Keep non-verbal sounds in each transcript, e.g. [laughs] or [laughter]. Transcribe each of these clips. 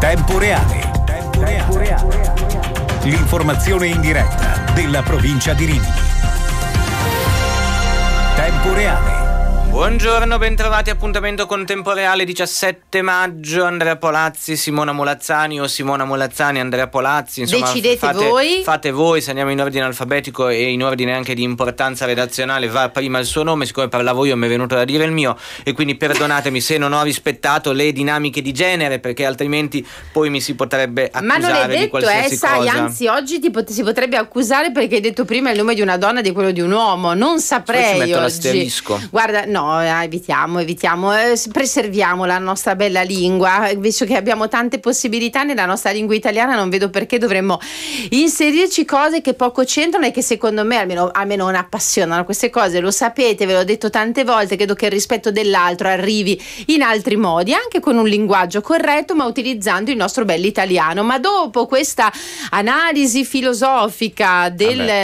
Tempo reale. Tempo reale. L'informazione in diretta della provincia di Rimini. Tempo reale Buongiorno, bentrovati. Appuntamento con Tempo Reale 17 maggio. Andrea Polazzi, Simona Molazzani o Simona Molazzani, Andrea Polazzi. Insomma, Decidete fate, voi. Fate voi se andiamo in ordine alfabetico e in ordine anche di importanza redazionale. Va prima il suo nome, siccome parlavo io mi è venuto da dire il mio. E quindi perdonatemi se non ho rispettato le dinamiche di genere, perché altrimenti poi mi si potrebbe accusare. Ma non è detto, eh, sai, cosa. anzi, oggi ti pot- si potrebbe accusare perché hai detto prima il nome di una donna di quello di un uomo. Non saprei. Poi ci metto oggi. l'asterisco. Guarda, no no, eh, evitiamo, evitiamo, eh, preserviamo la nostra bella lingua, visto che abbiamo tante possibilità nella nostra lingua italiana, non vedo perché dovremmo inserirci cose che poco c'entrano e che secondo me almeno, almeno non appassionano queste cose, lo sapete, ve l'ho detto tante volte, credo che il rispetto dell'altro arrivi in altri modi, anche con un linguaggio corretto, ma utilizzando il nostro bell'italiano. Ma dopo questa analisi filosofica del, ah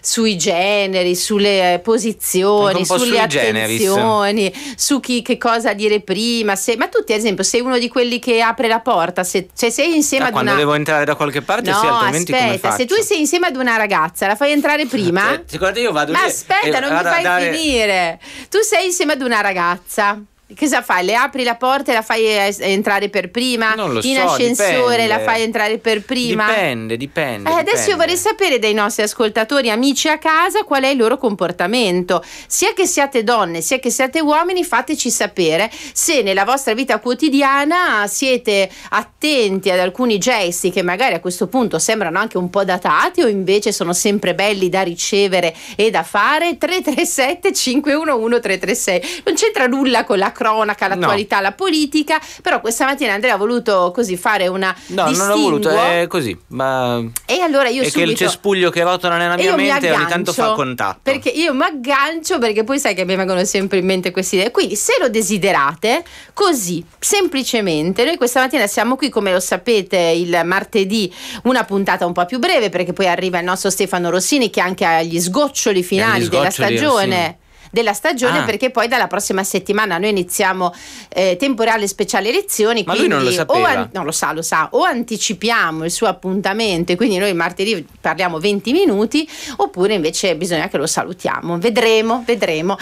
sui generi, sulle eh, posizioni, sulle sui generi, situazioni, su chi che cosa dire prima. Se, ma tu, ad esempio, sei uno di quelli che apre la porta, se, cioè sei insieme ah, ad quando una. Quando devo entrare da qualche parte, no, sì, altrimenti aspetta, se tu sei insieme ad una ragazza, la fai entrare prima. Eh, io vado Ma lì, aspetta, non mi fai dare... finire. Tu sei insieme ad una ragazza cosa fai? Le apri la porta e la fai eh, entrare per prima? Non lo In so, ascensore dipende. la fai entrare per prima? Dipende, dipende. Eh, adesso dipende. io vorrei sapere dai nostri ascoltatori, amici a casa, qual è il loro comportamento. Sia che siate donne, sia che siate uomini, fateci sapere se nella vostra vita quotidiana siete attenti ad alcuni gesti che magari a questo punto sembrano anche un po' datati o invece sono sempre belli da ricevere e da fare. 337 511 336. Non c'entra nulla con la cronaca, l'attualità, no. la politica, però questa mattina Andrea ha voluto così fare una No, distinguo. non ho voluto, è così, ma E allora io è subito... che il cespuglio che rotola nella mia mente ogni tanto fa contatto. Perché io mi aggancio perché poi sai che mi vengono sempre in mente queste idee. Quindi se lo desiderate, così, semplicemente, noi questa mattina siamo qui come lo sapete il martedì, una puntata un po' più breve perché poi arriva il nostro Stefano Rossini che anche agli sgoccioli finali sgoccioli della eh, stagione della stagione ah. perché poi dalla prossima settimana noi iniziamo eh, temporale speciale elezioni. Ma lui non lo sapeva. an- no, lo sa, lo sa. O anticipiamo il suo appuntamento e quindi noi martedì parliamo 20 minuti oppure invece bisogna che lo salutiamo. Vedremo, vedremo.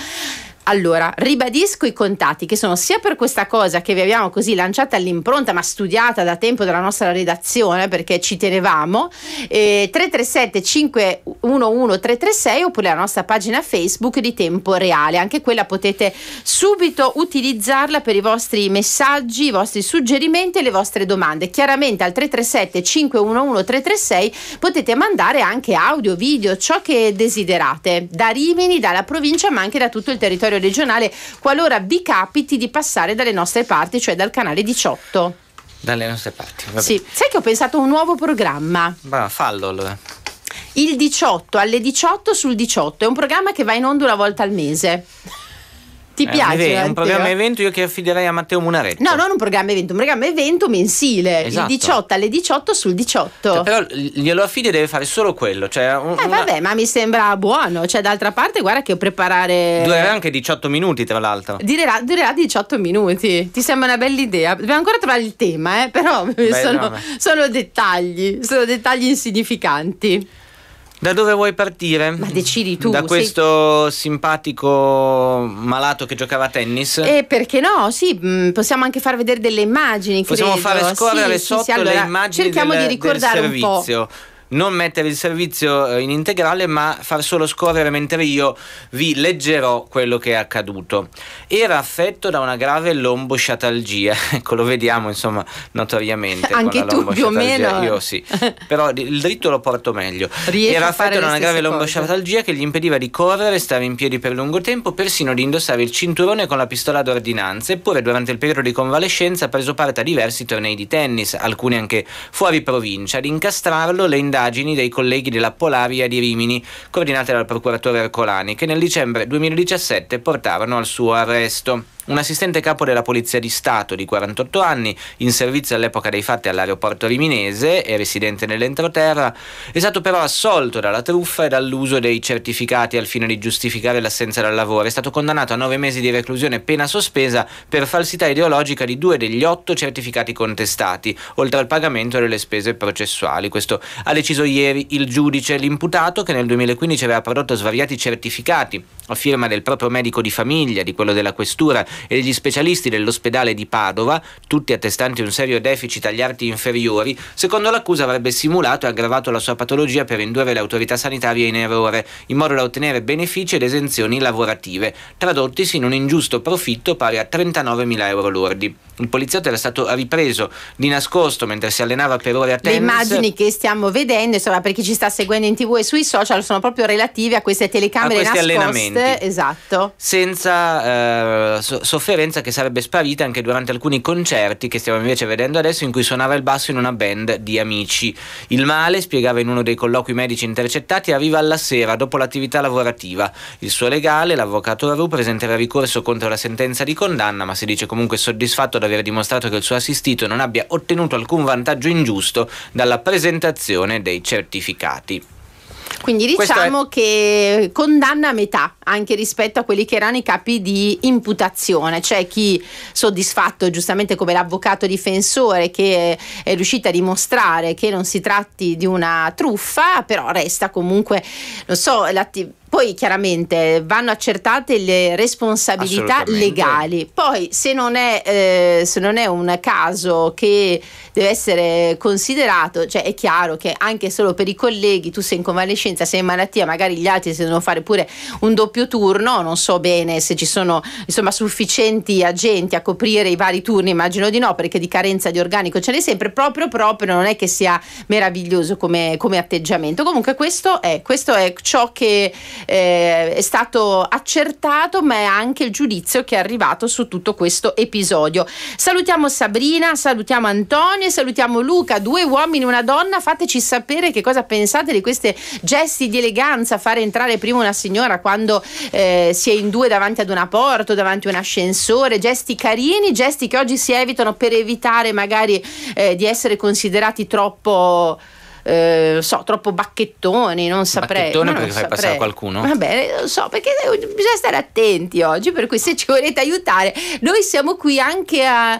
Allora, ribadisco i contatti che sono sia per questa cosa che vi abbiamo così lanciata all'impronta, ma studiata da tempo dalla nostra redazione perché ci tenevamo, eh, 337 511 336 oppure la nostra pagina Facebook di Tempo Reale. Anche quella potete subito utilizzarla per i vostri messaggi, i vostri suggerimenti e le vostre domande. Chiaramente al 337 511 336 potete mandare anche audio, video, ciò che desiderate, da Rimini, dalla provincia, ma anche da tutto il territorio territorio regionale qualora vi capiti di passare dalle nostre parti, cioè dal canale 18. Dalle nostre parti. Vabbè. Sì, sai che ho pensato a un nuovo programma. Bah, fallo allora. Il 18 alle 18 sul 18 è un programma che va in onda una volta al mese. Ti eh, è piace? Un, un programma evento io che affiderei a Matteo Munaretti. No, non un programma evento, un programma evento mensile. Esatto. Il 18 alle 18 sul 18. Cioè, però glielo affidi e deve fare solo quello. Cioè un, eh, una... vabbè, ma mi sembra buono. Cioè, d'altra parte, guarda che preparare. Durerà anche 18 minuti, tra l'altro. Durerà, durerà 18 minuti. Ti sembra una bella idea. Dobbiamo ancora trovare il tema, eh? però [laughs] Beh, sono, no, sono dettagli, sono dettagli insignificanti. Da dove vuoi partire? Ma decidi tu. Da questo sei... simpatico malato che giocava a tennis? E eh, perché no? Sì, mm, possiamo anche far vedere delle immagini. Possiamo credo. fare scorrere sì, sotto sì, sì, allora, le immagini cerchiamo del, di ricordare del servizio. Un po' non mettere il servizio eh, in integrale ma far solo scorrere mentre io vi leggerò quello che è accaduto. Era affetto da una grave lombosciatalgia, [laughs] ecco lo vediamo insomma notoriamente. Anche tu più o meno. Eh. Io sì, però il dritto lo porto meglio. Riesci Era affetto da una grave lombosciatalgia che gli impediva di correre, stare in piedi per lungo tempo, persino di indossare il cinturone con la pistola d'ordinanza, eppure durante il periodo di convalescenza ha preso parte a diversi tornei di tennis, alcuni anche fuori provincia, ad incastrarlo le indagini indagini dei colleghi della Polavia di Rimini, coordinate dal procuratore Ercolani, che nel dicembre 2017 portavano al suo arresto un assistente capo della Polizia di Stato di 48 anni, in servizio all'epoca dei fatti all'aeroporto riminese e residente nell'entroterra, è stato però assolto dalla truffa e dall'uso dei certificati al fine di giustificare l'assenza dal lavoro. È stato condannato a nove mesi di reclusione pena sospesa per falsità ideologica di due degli otto certificati contestati, oltre al pagamento delle spese processuali. Questo ha deciso ieri il giudice, l'imputato che nel 2015 aveva prodotto svariati certificati a firma del proprio medico di famiglia, di quello della questura e degli specialisti dell'ospedale di Padova, tutti attestanti un serio deficit agli arti inferiori, secondo l'accusa avrebbe simulato e aggravato la sua patologia per indurre le autorità sanitarie in errore, in modo da ottenere benefici ed esenzioni lavorative, tradottisi in un ingiusto profitto pari a 39.000 euro lordi. Il poliziotto era stato ripreso di nascosto mentre si allenava per ore a tennis. Le immagini che stiamo vedendo, insomma, per chi ci sta seguendo in tv e sui social, sono proprio relative a queste telecamere a questi nascoste. Allenamenti. Esatto. Senza eh, sofferenza che sarebbe sparita anche durante alcuni concerti che stiamo invece vedendo adesso in cui suonava il basso in una band di amici. Il male, spiegava in uno dei colloqui medici intercettati, arriva alla sera dopo l'attività lavorativa. Il suo legale, l'avvocato Raru, presenterà ricorso contro la sentenza di condanna, ma si dice comunque soddisfatto di aver dimostrato che il suo assistito non abbia ottenuto alcun vantaggio ingiusto dalla presentazione dei certificati. Quindi diciamo è... che condanna a metà anche rispetto a quelli che erano i capi di imputazione, cioè chi soddisfatto giustamente come l'avvocato difensore che è riuscito a dimostrare che non si tratti di una truffa, però resta comunque, non so, l'attività poi chiaramente vanno accertate le responsabilità legali. Poi se non, è, eh, se non, è, un caso che deve essere considerato, cioè è chiaro che anche solo per i colleghi, tu sei in convalescenza, sei in malattia, magari gli altri si devono fare pure un doppio turno, non so bene se ci sono insomma, sufficienti agenti a coprire i vari turni, immagino di no, perché di carenza di organico ce n'è sempre, proprio proprio non è che sia meraviglioso come, come atteggiamento. Comunque questo è, questo è ciò che eh, è stato accertato, ma è anche il giudizio che è arrivato su tutto questo episodio. Salutiamo Sabrina, salutiamo Antonio e salutiamo Luca, due uomini e una donna. Fateci sapere che cosa pensate di questi gesti di eleganza, fare entrare prima una signora quando eh, si è in due davanti ad una porta, davanti a un ascensore, gesti carini, gesti che oggi si evitano per evitare magari eh, di essere considerati troppo eh, so, troppo bacchettoni, non saprei. Bacchettone perché fai passare qualcuno? Va bene, lo so, perché bisogna stare attenti oggi, per cui se ci volete aiutare, noi siamo qui anche a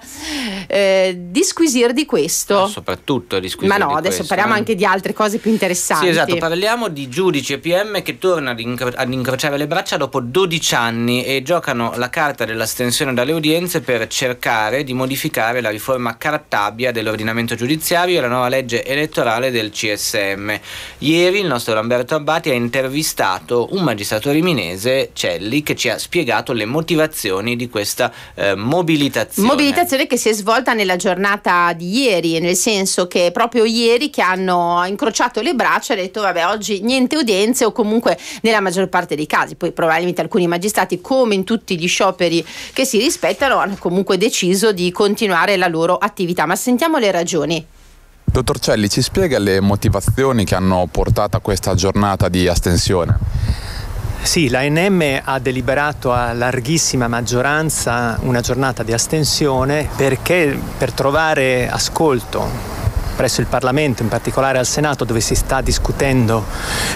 eh, disquisire di questo. Ma ah, soprattutto a disquisire Ma no, di adesso questo, parliamo ehm. anche di altre cose più interessanti. Sì, esatto, parliamo di giudici e PM che tornano ad, incro- ad incrociare le braccia dopo 12 anni e giocano la carta dell'astensione dalle udienze per cercare di modificare la riforma Cartabia dell'ordinamento giudiziario e la nuova legge elettorale del CSM. Ieri il nostro Lamberto Abbati ha intervistato un magistrato riminese, Celli, che ci ha spiegato le motivazioni di questa eh, mobilitazione. Mobilitazione che si è svolta nella giornata di ieri, nel senso che proprio ieri che hanno incrociato le braccia e detto vabbè oggi niente udienze o comunque nella maggior parte dei casi, poi probabilmente alcuni magistrati come in tutti gli scioperi che si rispettano hanno comunque deciso di continuare la loro attività, ma sentiamo le ragioni. Dottor Celli, ci spiega le motivazioni che hanno portato a questa giornata di astensione? Sì, l'ANM ha deliberato a larghissima maggioranza una giornata di astensione perché per trovare ascolto presso il Parlamento, in particolare al Senato, dove si sta discutendo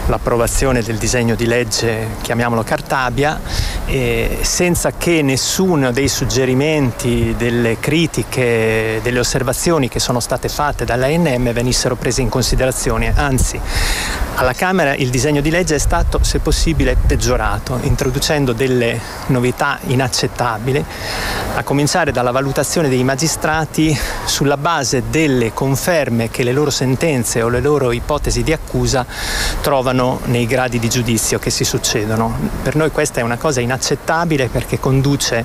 l'approvazione del disegno di legge, chiamiamolo Cartabia, eh, senza che nessuno dei suggerimenti, delle critiche, delle osservazioni che sono state fatte dall'ANM venissero prese in considerazione. Anzi, alla Camera il disegno di legge è stato, se possibile, peggiorato, introducendo delle novità inaccettabili, a cominciare dalla valutazione dei magistrati sulla base delle conferme ferme che le loro sentenze o le loro ipotesi di accusa trovano nei gradi di giudizio che si succedono. Per noi questa è una cosa inaccettabile perché conduce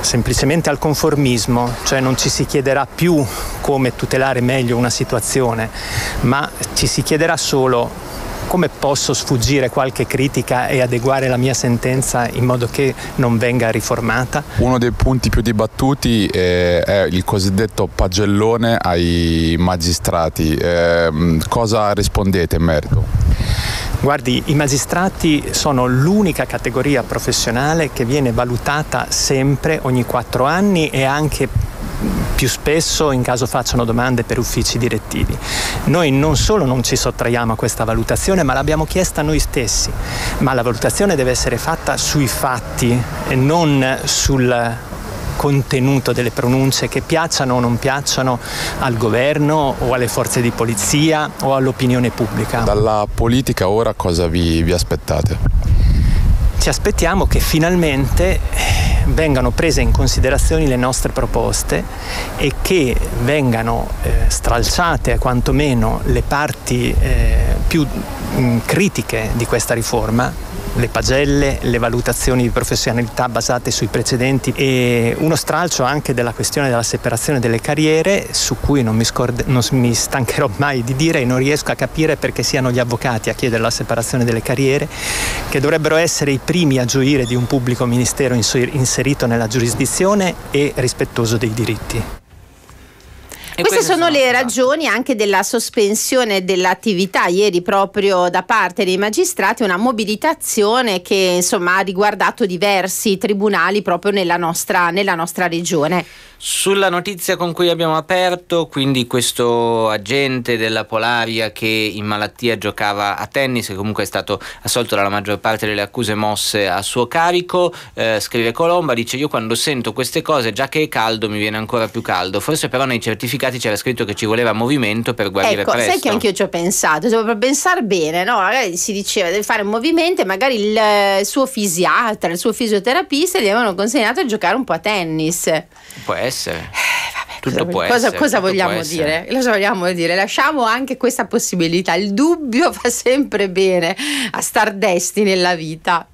semplicemente al conformismo, cioè non ci si chiederà più come tutelare meglio una situazione, ma ci si chiederà solo come posso sfuggire qualche critica e adeguare la mia sentenza in modo che non venga riformata? Uno dei punti più dibattuti eh, è il cosiddetto pagellone ai magistrati. Ehm, cosa rispondete in merito? Guardi, i magistrati sono l'unica categoria professionale che viene valutata sempre ogni quattro anni e anche più spesso in caso facciano domande per uffici direttivi. Noi non solo non ci sottraiamo a questa valutazione, ma l'abbiamo chiesta noi stessi, ma la valutazione deve essere fatta sui fatti e non sul contenuto delle pronunce che piacciono o non piacciono al governo o alle forze di polizia o all'opinione pubblica. Dalla politica ora cosa vi, vi aspettate? ci aspettiamo che finalmente eh, vengano prese in considerazione le nostre proposte e che vengano eh, stralciate quantomeno le parti eh, più mh, mm, critiche di questa riforma le pagelle, le valutazioni di professionalità basate sui precedenti e uno stralcio anche della questione della separazione delle carriere su cui non mi, scorde, non mi stancherò mai di dire e non riesco a capire perché siano gli avvocati a chiedere la separazione delle carriere che dovrebbero essere i primi a gioire di un pubblico ministero inserito nella giurisdizione e rispettoso dei diritti. Queste sono, sono le esatto. ragioni anche della sospensione dell'attività ieri proprio da parte dei magistrati, una mobilitazione che insomma ha riguardato diversi tribunali proprio nella nostra, nella nostra regione. Sulla notizia con cui abbiamo aperto, quindi questo agente della Polaria che in malattia giocava a tennis e comunque è stato assolto dalla maggior parte delle accuse mosse a suo carico, eh, scrive Colomba, dice io quando sento queste cose già che è caldo mi viene ancora più caldo, forse però nei certificati Battiati c'era scritto che ci voleva movimento per guarire ecco, presto. Sai che anche io ci ho pensato, cioè, per pensare bene, no? magari si diceva deve fare un movimento e magari il eh, suo fisiatra, il suo fisioterapista gli avevano consegnato a giocare un po' a tennis. Può essere. Eh, tutto cosa, cosa, essere, cosa tutto vogliamo dire? Cosa vogliamo dire? Lasciamo anche questa possibilità. Il dubbio [laughs] fa sempre bene a star desti nella vita.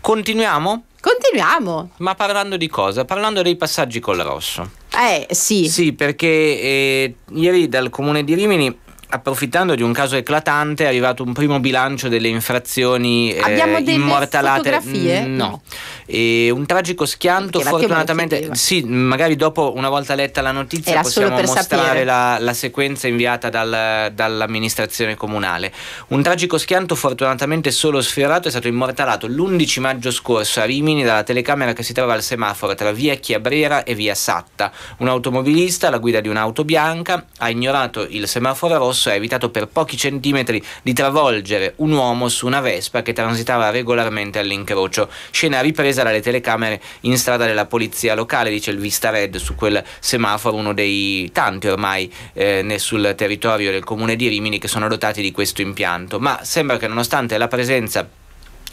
Continuiamo? Continuiamo. Ma parlando di cosa? Parlando dei passaggi col rosso. Eh, sì. Sì, perché eh, ieri dal comune di Rimini approfittando di un caso eclatante, è arrivato un primo bilancio delle infrazioni eh, Abbiamo eh, delle immortalate. Fotografie? Mm, no. E un tragico schianto, Perché fortunatamente, sì, magari dopo una volta letta la notizia Era possiamo mostrare la, la, sequenza inviata dal, dall'amministrazione comunale. Un tragico schianto fortunatamente solo sfiorato è stato immortalato l'11 maggio scorso a Rimini dalla telecamera che si trova al semaforo tra via Chiabrera e via Satta. Un automobilista alla guida di un'auto bianca ha ignorato il semaforo rosso scorso ha evitato per pochi centimetri di travolgere un uomo su una Vespa che transitava regolarmente all'incrocio. Scena ripresa dalle telecamere in strada della polizia locale, dice il Vista Red, su quel semaforo, uno dei tanti ormai eh, sul territorio del comune di Rimini che sono dotati di questo impianto. Ma sembra che nonostante la presenza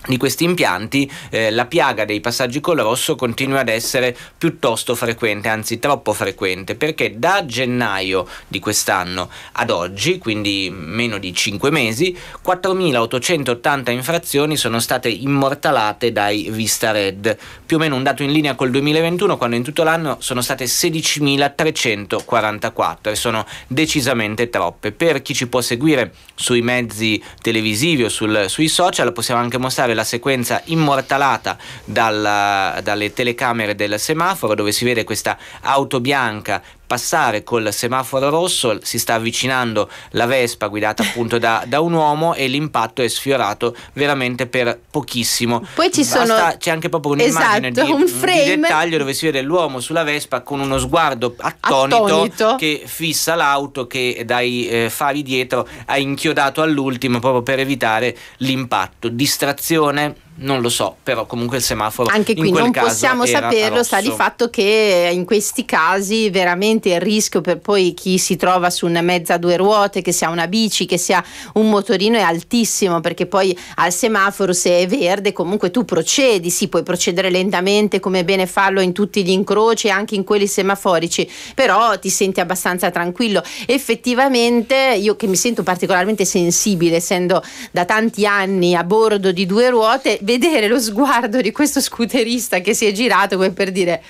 di questi impianti eh, la piaga dei passaggi col rosso continua ad essere piuttosto frequente, anzi troppo frequente, perché da gennaio di quest'anno ad oggi, quindi meno di 5 mesi, 4.880 infrazioni sono state immortalate dai Vista Red, più o meno un dato in linea col 2021 quando in tutto l'anno sono state 16.344 e sono decisamente troppe. Per chi ci può seguire sui mezzi televisivi o sul, sui social possiamo anche mostrare riascoltare la sequenza immortalata dalla, dalle telecamere del semaforo dove si vede questa auto bianca passare col semaforo rosso, si sta avvicinando la Vespa guidata appunto da, da un uomo e l'impatto è sfiorato veramente per pochissimo. Poi ci Basta, sono... c'è anche proprio un'immagine esatto, di, un frame. di dettaglio dove si vede l'uomo sulla Vespa con uno sguardo attonito, attonito. che fissa l'auto che dai eh, fari dietro ha inchiodato all'ultimo proprio per evitare l'impatto. Distrazione non lo so, però comunque il semaforo anche qui non possiamo saperlo, sta di fatto che eh, in questi casi veramente il rischio per poi chi si trova su una mezza a due ruote, che sia una bici, che sia un motorino è altissimo perché poi al semaforo se è verde comunque tu procedi, sì, puoi procedere lentamente come è bene farlo in tutti gli incroci, anche in quelli semaforici, però ti senti abbastanza tranquillo. Effettivamente io che mi sento particolarmente sensibile essendo da tanti anni a bordo di due ruote vedere lo sguardo di questo scooterista che si è girato come per dire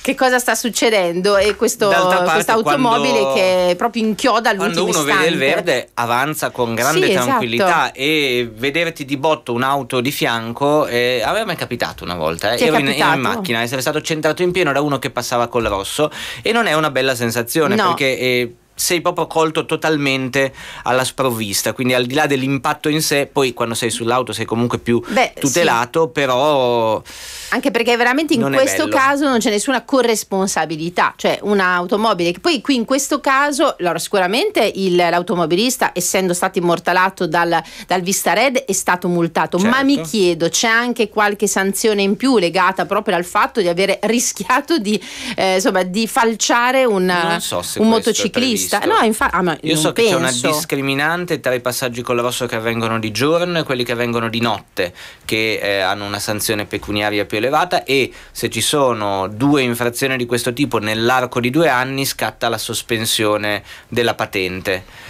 che cosa sta succedendo e questo, automobile che proprio inchioda l'ultimo quando uno istante. vede il verde avanza con grande sì, esatto. tranquillità esatto. e vederti di botto un'auto di fianco eh, a me capitato una volta eh. ero in, in, macchina essere stato centrato in pieno da uno che passava col rosso e non è una bella sensazione no. perché eh, sei proprio colto totalmente alla sprovvista, quindi al di là dell'impatto in sé, poi quando sei sull'auto sei comunque più Beh, tutelato, sì. però... Anche perché veramente in questo caso non c'è nessuna corresponsabilità, cioè un'automobile che poi qui in questo caso, allora sicuramente il, l'automobilista essendo stato immortalato dal, dal Vista Red è stato multato, certo. ma mi certo. chiedo c'è anche qualche sanzione in più legata proprio al fatto di aver [laughs] rischiato di, eh, insomma, di falciare un, so un motociclista? vista. No, infatti, ah, io so penso. che c'è una discriminante tra i passaggi col rosso che avvengono di giorno e quelli che avvengono di notte, che eh, hanno una sanzione pecuniaria più elevata e se ci sono due infrazioni di questo tipo nell'arco di due anni scatta la sospensione della patente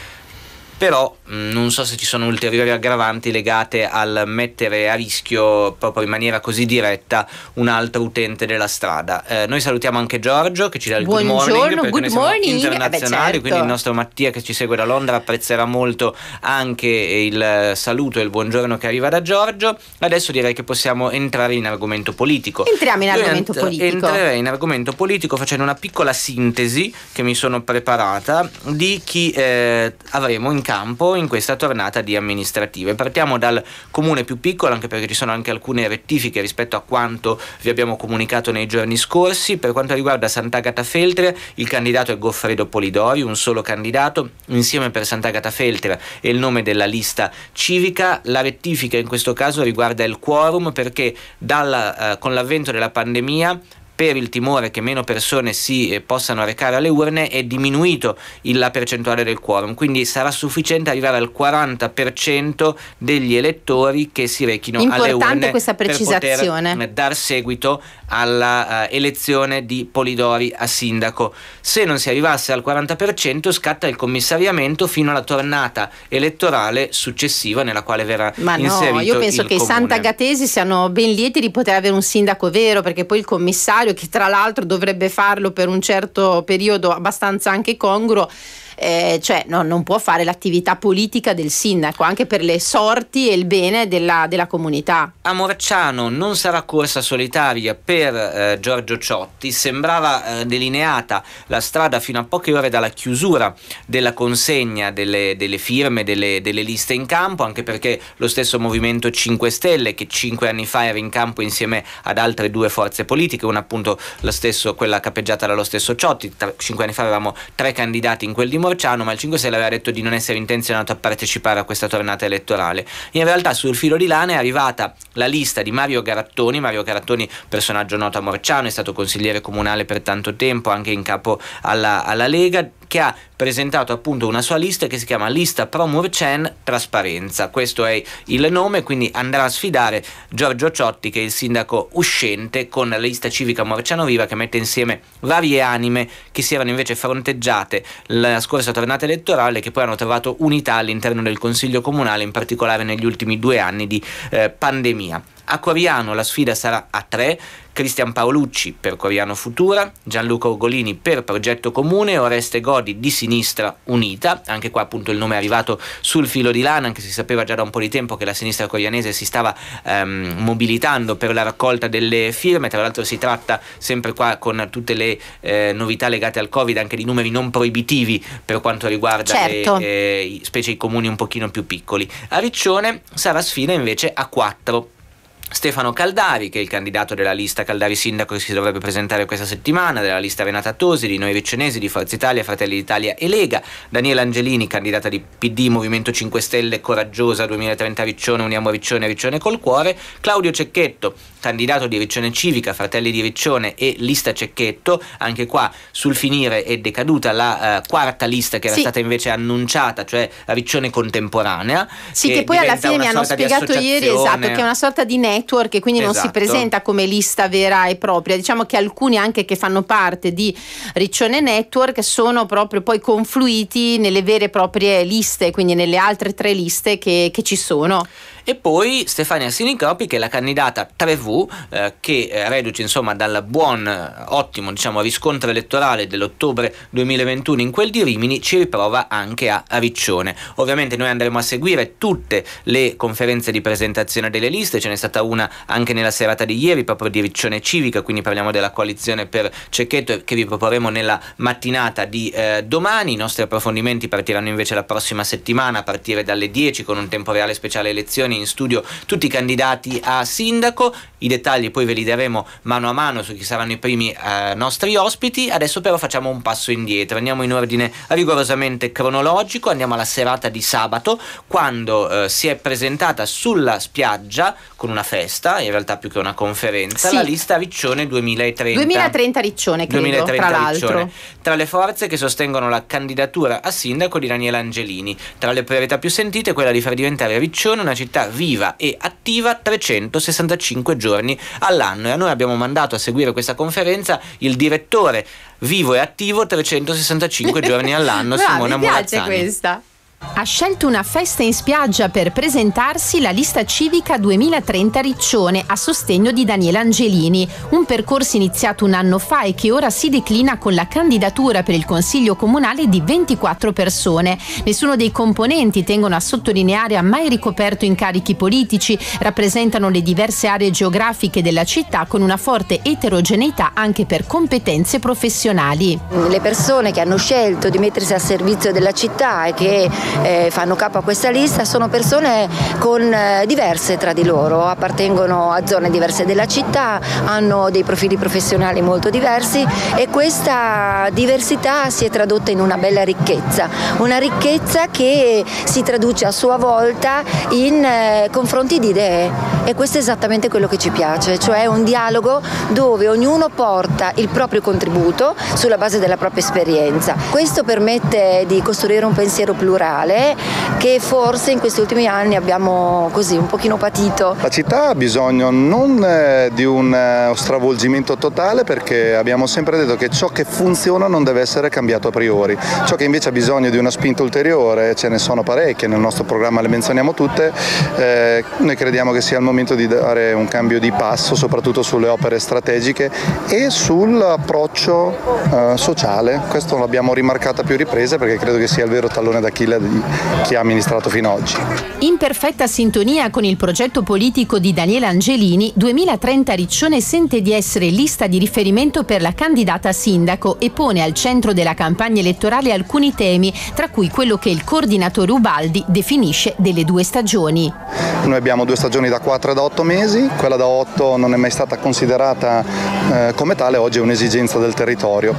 però mm, non so se ci sono ulteriori aggravanti legate al mettere a rischio proprio in maniera così diretta un altro utente della strada. Eh, noi salutiamo anche Giorgio che ci dà il Buongiorno, good morning, good morning. internazionali, eh beh, certo. quindi il nostro Mattia che ci segue da Londra apprezzerà molto anche il saluto e il buongiorno che arriva da Giorgio. Adesso direi che possiamo entrare in argomento politico. Entriamo in argomento ent- politico. Entrerei in argomento politico facendo una piccola sintesi che mi sono preparata di chi eh, avremo in campo in questa tornata di amministrative. Partiamo dal comune più piccolo, anche perché ci sono anche alcune rettifiche rispetto a quanto vi abbiamo comunicato nei giorni scorsi. Per quanto riguarda Sant'Agata Feltre, il candidato è Goffredo Polidori, un solo candidato, insieme per Sant'Agata Feltre è il nome della lista civica. La rettifica in questo caso riguarda il quorum perché dalla, eh, con l'avvento della pandemia per il timore che meno persone si eh, possano recare alle urne è diminuito la percentuale del quorum, quindi sarà sufficiente arrivare al 40% degli elettori che si rechino Importante alle urne questa precisazione. per eh, dar seguito all'elezione eh, uh, di Polidori a sindaco. Se non si arrivasse al 40% scatta il commissariamento fino alla tornata elettorale successiva nella quale verrà Ma no, io penso che comune. i Sant'Agatesi siano ben lieti di poter avere un sindaco vero perché poi il commissario che tra l'altro dovrebbe farlo per un certo periodo abbastanza anche congruo eh, cioè no, non può fare l'attività politica del sindaco, anche per le sorti e il bene della, della comunità. A Morciano non sarà corsa solitaria per eh, Giorgio Ciotti, sembrava eh, delineata la strada fino a poche ore dalla chiusura della consegna delle, delle firme, delle, delle liste in campo, anche perché lo stesso Movimento 5 Stelle che cinque anni fa era in campo insieme ad altre due forze politiche, una appunto stesso, quella capeggiata dallo stesso Ciotti, tra, cinque anni fa avevamo tre candidati in quel di Morciano, Marciano, ma il 5 Stelle aveva detto di non essere intenzionato a partecipare a questa tornata elettorale. In realtà sul filo di lana è arrivata la lista di Mario Garattoni, Mario Garattoni personaggio noto a Morciano, è stato consigliere comunale per tanto tempo, anche in capo alla, alla Lega, che ha presentato appunto una sua lista che si chiama Lista Promurcen Trasparenza. Questo è il nome, quindi andrà a sfidare Giorgio Ciotti, che è il sindaco uscente, con la lista civica Morciano Viva che mette insieme varie anime che si erano invece fronteggiate la scorsa tornata elettorale che poi hanno trovato unità all'interno del Consiglio Comunale, in particolare negli ultimi due anni di eh, pandemia. A Coriano la sfida sarà a tre, Cristian Paolucci per Coriano Futura, Gianluca Orgolini per Progetto Comune, Oreste Godi di Sinistra Unita, anche qua appunto il nome è arrivato sul filo di lana, anche se si sapeva già da un po' di tempo che la sinistra corianese si stava ehm, mobilitando per la raccolta delle firme, tra l'altro si tratta sempre qua con tutte le eh, novità legate al Covid anche di numeri non proibitivi per quanto riguarda certo. le, eh, specie i comuni un pochino più piccoli. A Riccione sarà sfida invece a 4 Stefano Caldavi, che è il candidato della lista Caldavi Sindaco che si dovrebbe presentare questa settimana, della lista Renata Tosi, di Noi Vicenesi, di Forza Italia, Fratelli d'Italia e Lega, Daniela Angelini, candidata di PD, Movimento 5 Stelle, Coraggiosa 2030 Riccione, Uniamo Riccione, Riccione col cuore, Claudio Cecchetto, candidato di Riccione Civica, Fratelli di Riccione e lista Cecchetto, anche qua sul finire è decaduta la uh, quarta lista che era sì. stata invece annunciata, cioè Riccione Contemporanea. Sì, che, che poi alla fine mi hanno spiegato ieri, esatto, che è una sorta di nexo network e quindi esatto. non si esatto. presenta come lista vera e propria. Diciamo che alcuni anche che fanno parte di Riccione Network sono proprio poi confluiti nelle vere e proprie liste, quindi nelle altre tre liste che, che ci sono. E poi Stefania Sinicopi, che è la candidata 3V, eh, che eh, reduce insomma dal buon, eh, ottimo diciamo, riscontro elettorale dell'ottobre 2021 in quel di Rimini, ci riprova anche a Riccione. Ovviamente noi andremo a seguire tutte le conferenze di presentazione delle liste, ce n'è stata una anche nella serata di ieri, proprio di Riccione Civica, quindi parliamo della coalizione per Cecchetto che vi proporremo nella mattinata di eh, domani. I nostri approfondimenti partiranno invece la prossima settimana a partire dalle 10 con un tempo reale speciale elezioni in studio tutti i candidati a sindaco, i dettagli poi ve li daremo mano a mano su chi saranno i primi eh, nostri ospiti, adesso però facciamo un passo indietro, andiamo in ordine rigorosamente cronologico, andiamo alla serata di sabato quando eh, si è presentata sulla spiaggia con una festa, in realtà più che una conferenza, sì. la lista Riccione 2030. 2030 Riccione, credo, 2030 tra Riccione. Tra le forze che sostengono la candidatura a sindaco di Daniela Angelini, tra le priorità più sentite quella di far diventare Riccione una città viva e attiva 365 giorni all'anno e a noi abbiamo mandato a seguire questa conferenza il direttore vivo e attivo 365 giorni all'anno [laughs] Simona Murazzani. Mi piace Murazzani. questa. Ha scelto una festa in spiaggia per presentarsi la lista civica 2030 Riccione a sostegno di Daniele Angelini, un percorso iniziato un anno fa e che ora si declina con la candidatura per il Consiglio Comunale di 24 persone. Nessuno dei componenti, tengono a sottolineare, ha mai ricoperto incarichi politici, rappresentano le diverse aree geografiche della città con una forte eterogeneità anche per competenze professionali. Le persone che hanno scelto di mettersi a servizio della città e che eh, fanno capo a questa lista sono persone con, eh, diverse tra di loro, appartengono a zone diverse della città, hanno dei profili professionali molto diversi e questa diversità si è tradotta in una bella ricchezza, una ricchezza che si traduce a sua volta in eh, confronti di idee e questo è esattamente quello che ci piace, cioè un dialogo dove ognuno porta il proprio contributo sulla base della propria esperienza. Questo permette di costruire un pensiero plurale culturale che forse in questi ultimi anni abbiamo così un pochino patito. La città ha bisogno non eh, di un eh, stravolgimento totale perché abbiamo sempre detto che ciò che funziona non deve essere cambiato a priori, ciò che invece ha bisogno di una spinta ulteriore, ce ne sono parecchie, nel nostro programma le menzioniamo tutte, eh, noi crediamo che sia il momento di dare un cambio di passo soprattutto sulle opere strategiche e sull'approccio eh, sociale, questo l'abbiamo rimarcato a più riprese perché credo che sia il vero tallone d'Achille di chi ha amministrato fino ad oggi. In perfetta sintonia con il progetto politico di Daniele Angelini, 2030 Riccione sente di essere lista di riferimento per la candidata sindaco e pone al centro della campagna elettorale alcuni temi, tra cui quello che il coordinatore Ubaldi definisce delle due stagioni. Noi abbiamo due stagioni da 4 e da 8 mesi, quella da 8 non è mai stata considerata eh, come tale, oggi è un'esigenza del territorio.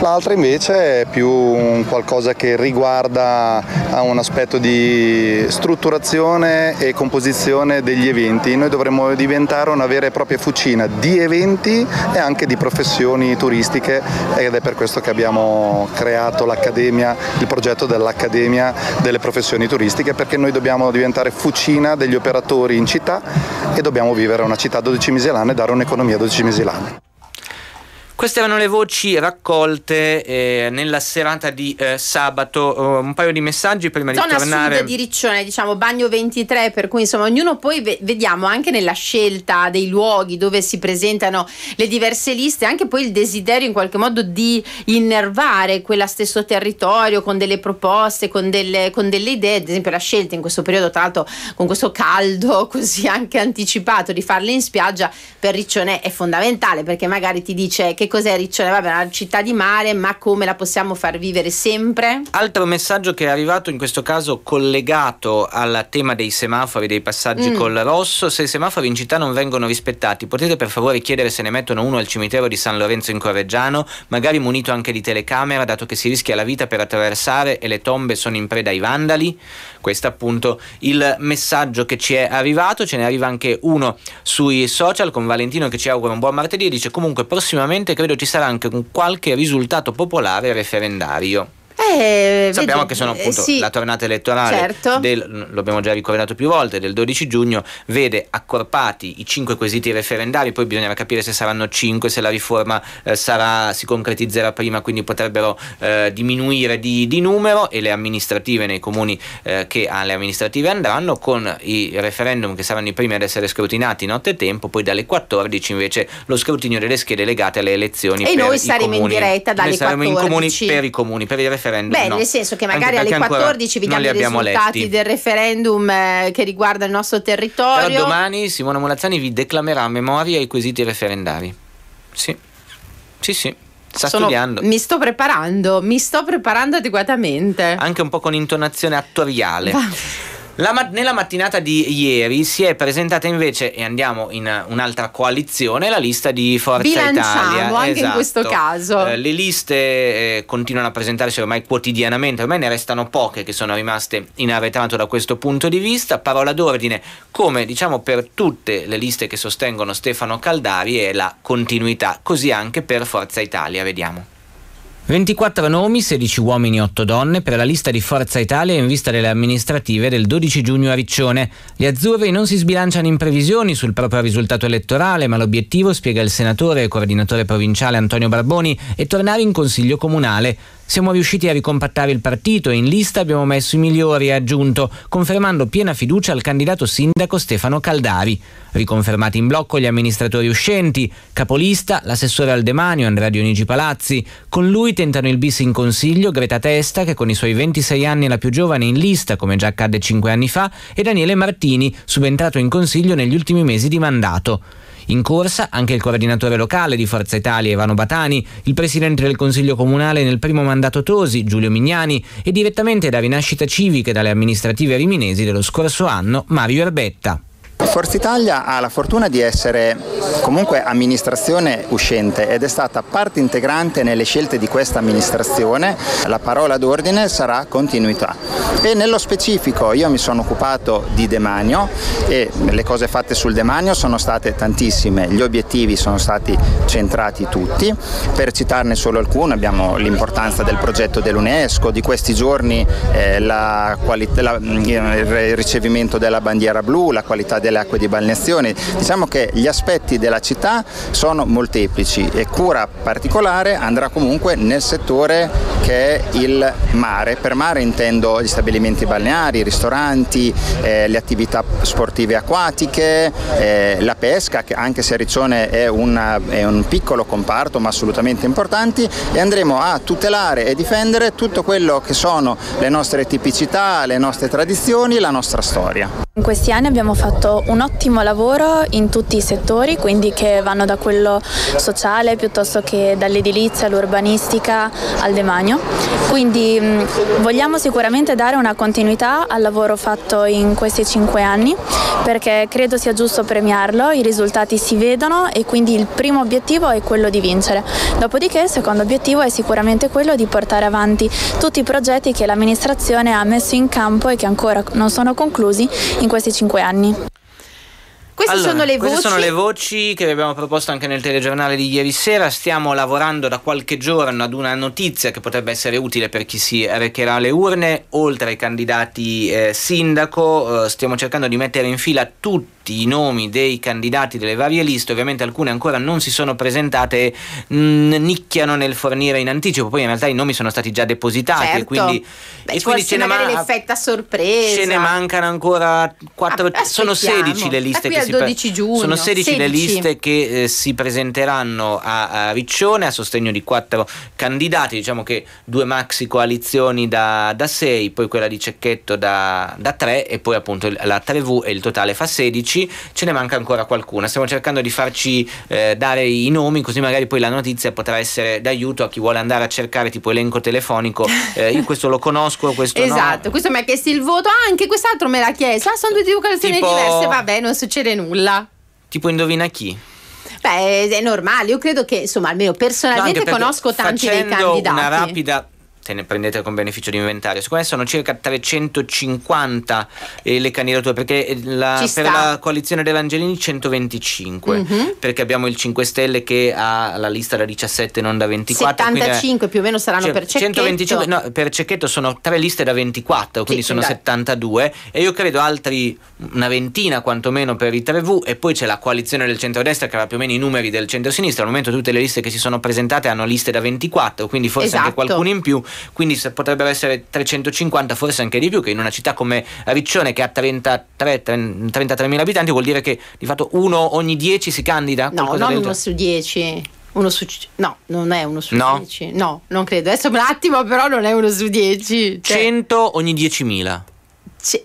L'altra invece è più qualcosa che riguarda ha un aspetto di strutturazione e composizione degli eventi. Noi dovremmo diventare una vera e propria fucina di eventi e anche di professioni turistiche ed è per questo che abbiamo creato l'Accademia, il progetto dell'Accademia delle professioni turistiche perché noi dobbiamo diventare fucina degli operatori in città e dobbiamo vivere una città 12 mesi dodicimisilana e dare un'economia 12 mesi l'anno. Queste erano le voci raccolte eh, nella serata di eh, sabato. Oh, un paio di messaggi prima Zona di tornare. Sud di Riccione, diciamo bagno 23, per cui insomma ognuno poi ve- vediamo anche nella scelta dei luoghi dove si presentano le diverse liste, anche poi il desiderio in qualche modo di innervare quello stesso territorio con delle proposte, con delle, con delle idee, ad esempio la scelta in questo periodo tra l'altro con questo caldo [laughs] così anche anticipato di farle in spiaggia per Riccione è fondamentale perché magari ti dice che cos'è Riccione? Vabbè, una città di mare, ma come la possiamo far vivere sempre? Altro messaggio che è arrivato in questo caso collegato al tema dei semafori, dei passaggi mm. col rosso, se i semafori in città non vengono rispettati, potete per favore chiedere se ne mettono uno al cimitero di San Lorenzo in Correggiano, magari munito anche di telecamera, dato che si rischia la vita per attraversare e le tombe sono in preda ai vandali? Questo è appunto il messaggio che ci è arrivato, ce ne arriva anche uno sui social con Valentino che ci augura un buon martedì e dice comunque prossimamente credo ci sarà anche un qualche risultato popolare referendario. Eh, Sappiamo vedi, che sono eh, appunto sì, la tornata elettorale, certo. del, lo abbiamo già ricordato più volte, del 12 giugno, vede accorpati i cinque quesiti referendari, poi bisognerà capire se saranno cinque, se la riforma eh, sarà, si concretizzerà prima, quindi potrebbero eh, diminuire di, di, numero e le amministrative nei comuni eh, che alle amministrative andranno con i referendum che saranno i primi ad essere scrutinati notte e tempo, poi dalle 14 invece lo scrutinio delle schede legate alle elezioni. E noi saremo in diretta dalle noi 14. in comuni per i comuni, per i referendum referendum. Beh, no. nel senso che magari alle 14 vediamo i risultati letti. del referendum eh, che riguarda il nostro territorio. Però domani Simona Molazzani vi declamerà a memoria i quesiti referendari. Sì, sì, sì. Sta Sono, studiando. Mi sto preparando, mi sto preparando adeguatamente. Anche un po' con intonazione attoriale. Va. Ma- nella mattinata di ieri si è presentata invece, e andiamo in uh, un'altra coalizione, la lista di Forza Bilanciamo Italia. anche esatto. in questo esatto. caso. Eh, le liste eh, continuano a presentarsi ormai quotidianamente, ormai ne restano poche che sono rimaste in arretrato da questo punto di vista. Parola d'ordine, come diciamo per tutte le liste che sostengono Stefano Caldari, è la continuità, così anche per Forza Italia. Vediamo. 24 nomi, 16 uomini e 8 donne per la lista di Forza Italia in vista delle amministrative del 12 giugno a Riccione. Gli azzurri non si sbilanciano in previsioni sul proprio risultato elettorale, ma l'obiettivo, spiega il senatore e coordinatore provinciale Antonio Barboni, è tornare in consiglio comunale. Siamo riusciti a ricompattare il partito e in lista abbiamo messo i migliori, ha aggiunto, confermando piena fiducia al candidato sindaco Stefano Caldari. Riconfermati in blocco gli amministratori uscenti, capolista, l'assessore al demanio Andrea Dionigi Palazzi. Con lui tentano il bis in consiglio Greta Testa, che con i suoi 26 anni è la più giovane in lista, come già accadde 5 anni fa, e Daniele Martini, subentrato in consiglio negli ultimi mesi di mandato. In corsa anche il coordinatore locale di Forza Italia Ivano Batani, il presidente del Consiglio Comunale nel primo mandato Tosi Giulio Mignani e direttamente da Rinascita Civica e dalle amministrative riminesi dello scorso anno Mario Erbetta. Forza Italia ha la fortuna di essere comunque amministrazione uscente ed è stata parte integrante nelle scelte di questa amministrazione. La parola d'ordine sarà continuità. E nello specifico io mi sono occupato di demanio e le cose fatte sul demanio sono state tantissime, gli obiettivi sono stati centrati tutti. Per citarne solo alcuni abbiamo l'importanza del progetto dell'UNESCO, di questi giorni eh, la qualità, la, mm, il ricevimento della bandiera blu, la qualità del delle acque di balneazione. Diciamo che gli aspetti della città sono molteplici e cura particolare andrà comunque nel settore che è il mare. Per mare intendo gli stabilimenti balneari, i ristoranti, eh, le attività sportive acquatiche, eh, la pesca, che anche se Riccione è, una, è un piccolo comparto ma assolutamente importanti e andremo a tutelare e difendere tutto quello che sono le nostre tipicità, le nostre tradizioni, la nostra storia. In questi anni abbiamo fatto un ottimo lavoro in tutti i settori, quindi che vanno da quello sociale piuttosto che dall'edilizia all'urbanistica al demanio. Quindi vogliamo sicuramente dare una continuità al lavoro fatto in questi cinque anni perché credo sia giusto premiarlo, i risultati si vedono e quindi il primo obiettivo è quello di vincere. Dopodiché il secondo obiettivo è sicuramente quello di portare avanti tutti i progetti che l'amministrazione ha messo in campo e che ancora non sono conclusi in questi cinque anni. Queste, allora, sono, le queste voci... sono le voci che vi abbiamo proposto anche nel telegiornale di ieri sera. Stiamo lavorando da qualche giorno ad una notizia che potrebbe essere utile per chi si recherà alle urne, oltre ai candidati eh, sindaco, eh, stiamo cercando di mettere in fila tutti tutti i nomi dei candidati delle varie liste, ovviamente alcune ancora non si sono presentate, mh, mm, nicchiano nel fornire in anticipo, poi in realtà i nomi sono stati già depositati certo. e quindi, Beh, e quindi ce ne man- l'effetto sorpresa. Ce ne mancano ancora 4 sono 16 le liste che si pre- Sono 16, 16, le liste che eh, si presenteranno a, a, Riccione a sostegno di quattro candidati, diciamo che due maxi coalizioni da, da 6, poi quella di Cecchetto da, da 3 e poi appunto la 3V e il totale fa 16 11, ce ne manca ancora qualcuna. Stiamo cercando di farci eh, dare i nomi, così magari poi la notizia potrà essere d'aiuto a chi vuole andare a cercare tipo elenco telefonico. [laughs] Eh, io questo lo conosco, questo esatto, no. questo mi ha chiesto il voto, ah, anche quest'altro me l'ha chiesto. Ah, sono due divulgazioni tipo... diverse, vabbè, non succede nulla. Tipo indovina chi? Beh, è normale, io credo che insomma, almeno personalmente no, conosco tanti dei candidati. Una rapida se ne prendete con beneficio di inventario. Secondo me sono circa 350 eh, le candidature, perché eh, la, per la coalizione degli Evangelini 125, mm-hmm. perché abbiamo il 5 Stelle che ha la lista da 17 non da 24. 75 è, più o meno saranno cioè, per Cecchetto. 125, no, per Cecchetto sono tre liste da 24, quindi sì, sono dai. 72 e io credo altri una ventina quantomeno per i 3V e poi c'è la coalizione del centro-destra che aveva più o meno i numeri del centro-sinistra. Al momento tutte le liste che si sono presentate hanno liste da 24, quindi forse esatto. anche qualcuno in più quindi potrebbero essere 350, forse anche di più, che in una città come Riccione che ha 33, 33.000 abitanti vuol dire che di fatto uno ogni 10 si candida? No, non dentro. uno su 10. Uno su no, non è uno su 10. No, non credo. Adesso un attimo, però non è uno su 10. Cioè... 100 ogni 10.000. C-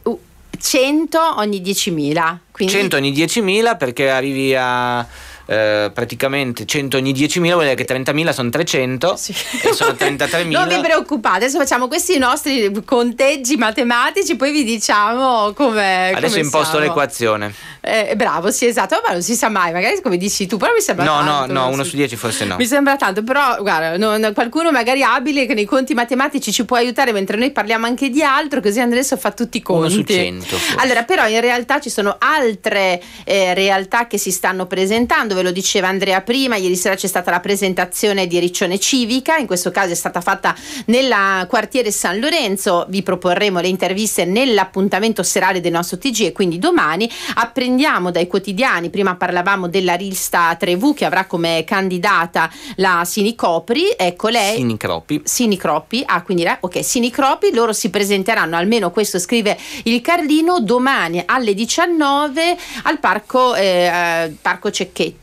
100 ogni 10.000. Quindi... 100 ogni 10.000 perché arrivi a eh, praticamente 100 ogni 10.000 vuol dire che 30.000 sono 300 sì. e sono 33.000 [laughs] non vi preoccupate adesso facciamo questi nostri conteggi matematici poi vi diciamo come adesso imposto siamo. l'equazione eh, eh, bravo sì esatto ma non si sa mai magari come dici tu però mi sembra no tanto, no no no, uno su 10 forse no mi sembra tanto però guarda non, qualcuno magari abile che nei conti matematici ci può aiutare mentre noi parliamo anche di altro così adesso fa tutti i conti uno su 100 forse. allora però in realtà ci sono altre eh, realtà che si stanno presentando dove lo diceva Andrea prima, ieri sera c'è stata la presentazione di Riccione Civica, in questo caso è stata fatta nel quartiere San Lorenzo, vi proporremo le interviste nell'appuntamento serale del nostro TG e quindi domani apprendiamo dai quotidiani, prima parlavamo della rivista Trevu che avrà come candidata la Sinicopri, ecco lei. Sinicropi. Sinicropi, ah quindi la, ok, Sinicropi, loro si presenteranno, almeno questo scrive il Carlino, domani alle 19 al parco, eh, eh parco Cecchetti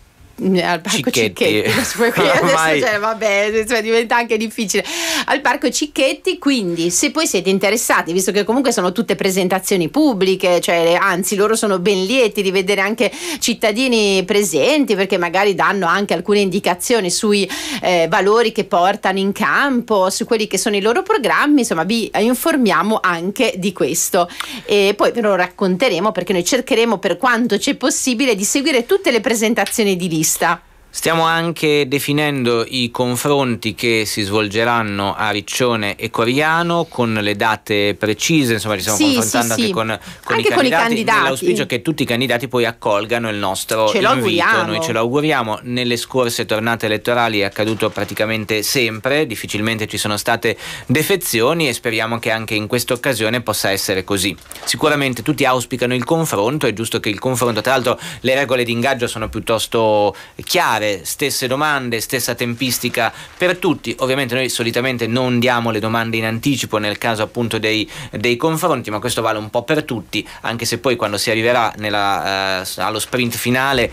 al parco Cicchetti, Cicchetti [laughs] adesso cioè, vabbè, cioè, diventa anche difficile al parco Cicchetti quindi se poi siete interessati visto che comunque sono tutte presentazioni pubbliche cioè, anzi loro sono ben lieti di vedere anche cittadini presenti perché magari danno anche alcune indicazioni sui eh, valori che portano in campo su quelli che sono i loro programmi insomma vi informiamo anche di questo e poi ve lo racconteremo perché noi cercheremo per quanto c'è possibile di seguire tutte le presentazioni di lista vista Stiamo anche definendo i confronti che si svolgeranno a Riccione e Coriano con le date precise, insomma ci stiamo sì, confrontando sì, anche, sì. Con, con, anche i con, i candidati, nell'auspicio che tutti i candidati poi accolgano il nostro ce invito, noi ce lo auguriamo. Nelle scorse tornate elettorali è accaduto praticamente sempre, difficilmente ci sono state defezioni e speriamo che anche in questa occasione possa essere così. Sicuramente tutti auspicano il confronto, è giusto che il confronto, tra l'altro le regole di ingaggio sono piuttosto chiare, fare stesse domande, stessa tempistica per tutti. Ovviamente noi solitamente non diamo le domande in anticipo nel caso appunto dei, dei confronti, ma questo vale un po' per tutti, anche se poi quando si arriverà nella, eh, allo sprint finale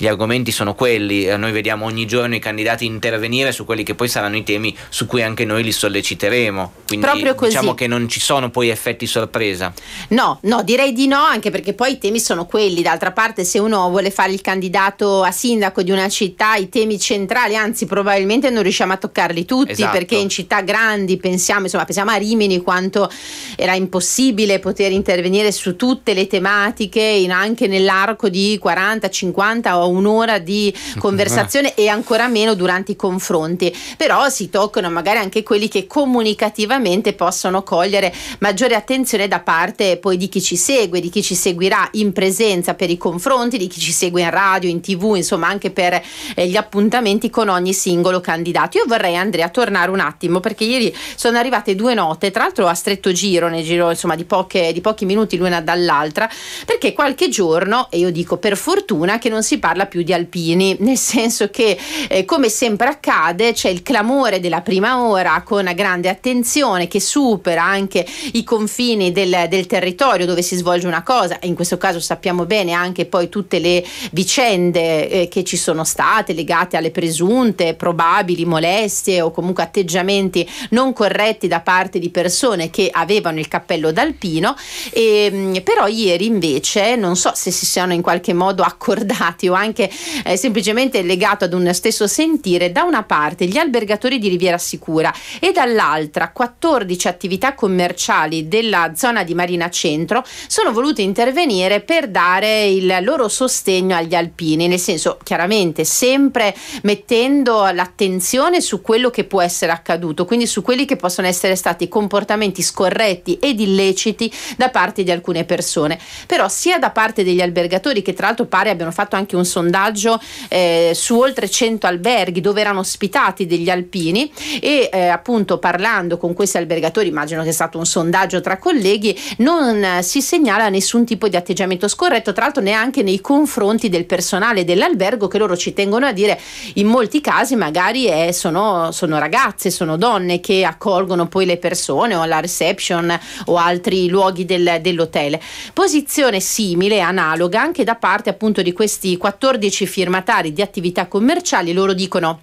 gli argomenti sono quelli. Eh, noi vediamo ogni giorno i candidati intervenire su quelli che poi saranno i temi su cui anche noi li solleciteremo. Quindi Proprio così. diciamo che non ci sono poi effetti sorpresa. No, no, direi di no, anche perché poi i temi sono quelli. D'altra parte, se uno vuole fare il candidato a sindaco di una città, città i temi centrali, anzi probabilmente non riusciamo a toccarli tutti esatto. perché in città grandi pensiamo, insomma, pensiamo a Rimini quanto era impossibile poter intervenire su tutte le tematiche in, anche nell'arco di 40, 50 o un'ora di [laughs] conversazione e ancora meno durante i confronti, però si toccano magari anche quelli che comunicativamente possono cogliere maggiore attenzione da parte poi di chi ci segue, di chi ci seguirà in presenza per i confronti, di chi ci segue in radio, in tv, insomma anche per eh, gli appuntamenti con ogni singolo candidato. Io vorrei Andrea tornare un attimo perché ieri sono arrivate due note, tra l'altro a stretto giro, nel giro insomma, di, poche, di pochi minuti l'una dall'altra, perché qualche giorno, e io dico per fortuna, che non si parla più di alpini, nel senso che eh, come sempre accade c'è il clamore della prima ora con grande attenzione che supera anche i confini del, del territorio dove si svolge una cosa, in questo caso sappiamo bene anche poi tutte le vicende eh, che ci sono state state legate alle presunte probabili molestie o comunque atteggiamenti non corretti da parte di persone che avevano il cappello d'alpino e, ehm, però ieri invece non so se si siano in qualche modo accordati o anche eh, semplicemente legato ad un stesso sentire da una parte gli albergatori di Riviera Sicura e dall'altra 14 attività commerciali della zona di Marina Centro sono volute intervenire per dare il loro sostegno agli alpini nel senso chiaramente sempre mettendo l'attenzione su quello che può essere accaduto, quindi su quelli che possono essere stati comportamenti scorretti ed illeciti da parte di alcune persone. Però sia da parte degli albergatori che tra l'altro pare abbiano fatto anche un sondaggio eh, su oltre 100 alberghi dove erano ospitati degli alpini e eh, appunto parlando con questi albergatori, immagino che sia stato un sondaggio tra colleghi, non si segnala nessun tipo di atteggiamento scorretto, tra l'altro neanche nei confronti del personale dell'albergo che loro ci tengono vengono a dire in molti casi magari è, sono, sono, ragazze, sono donne che accolgono poi le persone o alla reception o altri luoghi del, dell'hotel. Posizione simile, analoga anche da parte appunto di questi 14 firmatari di attività commerciali, loro dicono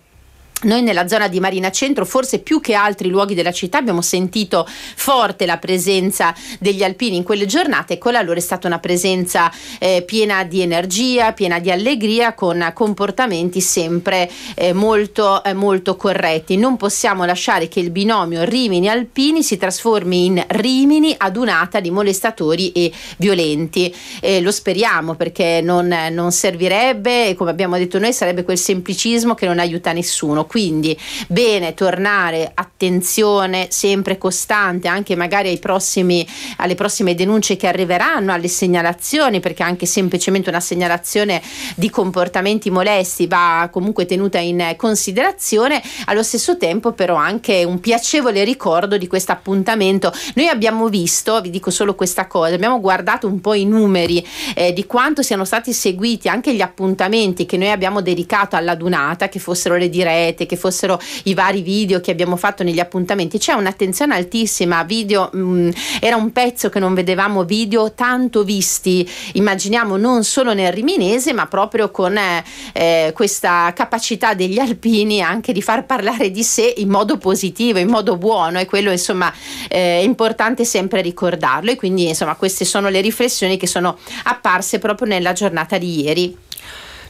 noi nella zona di Marina Centro, forse più che altri luoghi della città, abbiamo sentito forte la presenza degli alpini in quelle giornate e quella allora è stata una presenza eh, piena di energia, piena di allegria, con comportamenti sempre eh, molto, eh, molto corretti. Non possiamo lasciare che il binomio Rimini-Alpini si trasformi in Rimini adunata di molestatori e violenti. lo speriamo perché non, non servirebbe e come abbiamo detto noi sarebbe quel semplicismo che non aiuta nessuno quindi bene tornare, attenzione sempre costante, anche magari prossimi, alle prossime denunce che arriveranno, alle segnalazioni, perché anche semplicemente una segnalazione di comportamenti molesti va comunque tenuta in considerazione. Allo stesso tempo però anche un piacevole ricordo di questo appuntamento. Noi abbiamo visto, vi dico solo questa cosa, abbiamo guardato un po' i numeri eh, di quanto siano stati seguiti anche gli appuntamenti che noi abbiamo dedicato alla Dunata, che fossero le dirette, rete, che fossero i vari video che abbiamo fatto negli appuntamenti, c'è un'attenzione altissima. Video, mh, mm, era un pezzo che non vedevamo video tanto visti, immaginiamo non solo nel riminese, ma proprio con eh, eh, questa capacità degli alpini anche di far parlare di sé in modo positivo, in modo buono e quello insomma eh, è importante sempre ricordarlo e quindi insomma queste sono le riflessioni che sono apparse proprio nella giornata di ieri.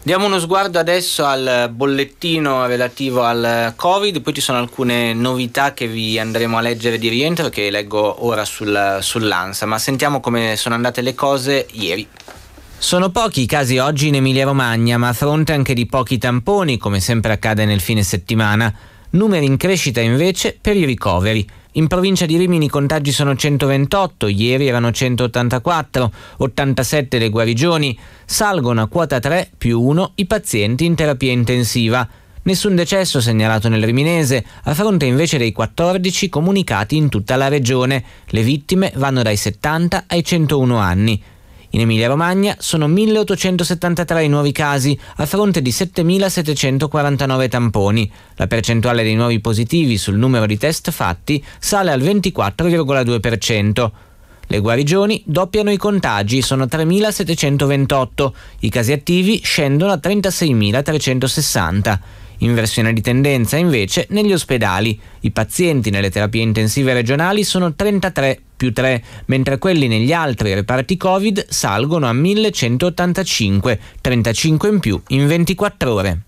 Diamo uno sguardo adesso al bollettino relativo al Covid, poi ci sono alcune novità che vi andremo a leggere di rientro che leggo ora sul, sull'ANSA, ma sentiamo come sono andate le cose ieri. Sono pochi i casi oggi in Emilia-Romagna, ma a fronte anche di pochi tamponi, come sempre accade nel fine settimana, numeri in crescita invece per i ricoveri. In provincia di Rimini i contagi sono 128, ieri erano 184, 87 le guarigioni, salgono a quota 3 più 1 i pazienti in terapia intensiva. Nessun decesso segnalato nel riminese, a fronte invece dei 14 comunicati in tutta la regione. Le vittime vanno dai 70 ai 101 anni. In Emilia-Romagna sono 1.873 i nuovi casi, a fronte di 7.749 tamponi. La percentuale dei nuovi positivi sul numero di test fatti sale al 24,2%. Le guarigioni doppiano i contagi, sono 3.728, i casi attivi scendono a 36.360. Inversione di tendenza, invece, negli ospedali. I pazienti nelle terapie intensive regionali sono 33 più 3, mentre quelli negli altri reparti Covid salgono a 1185, 35 in più in 24 ore.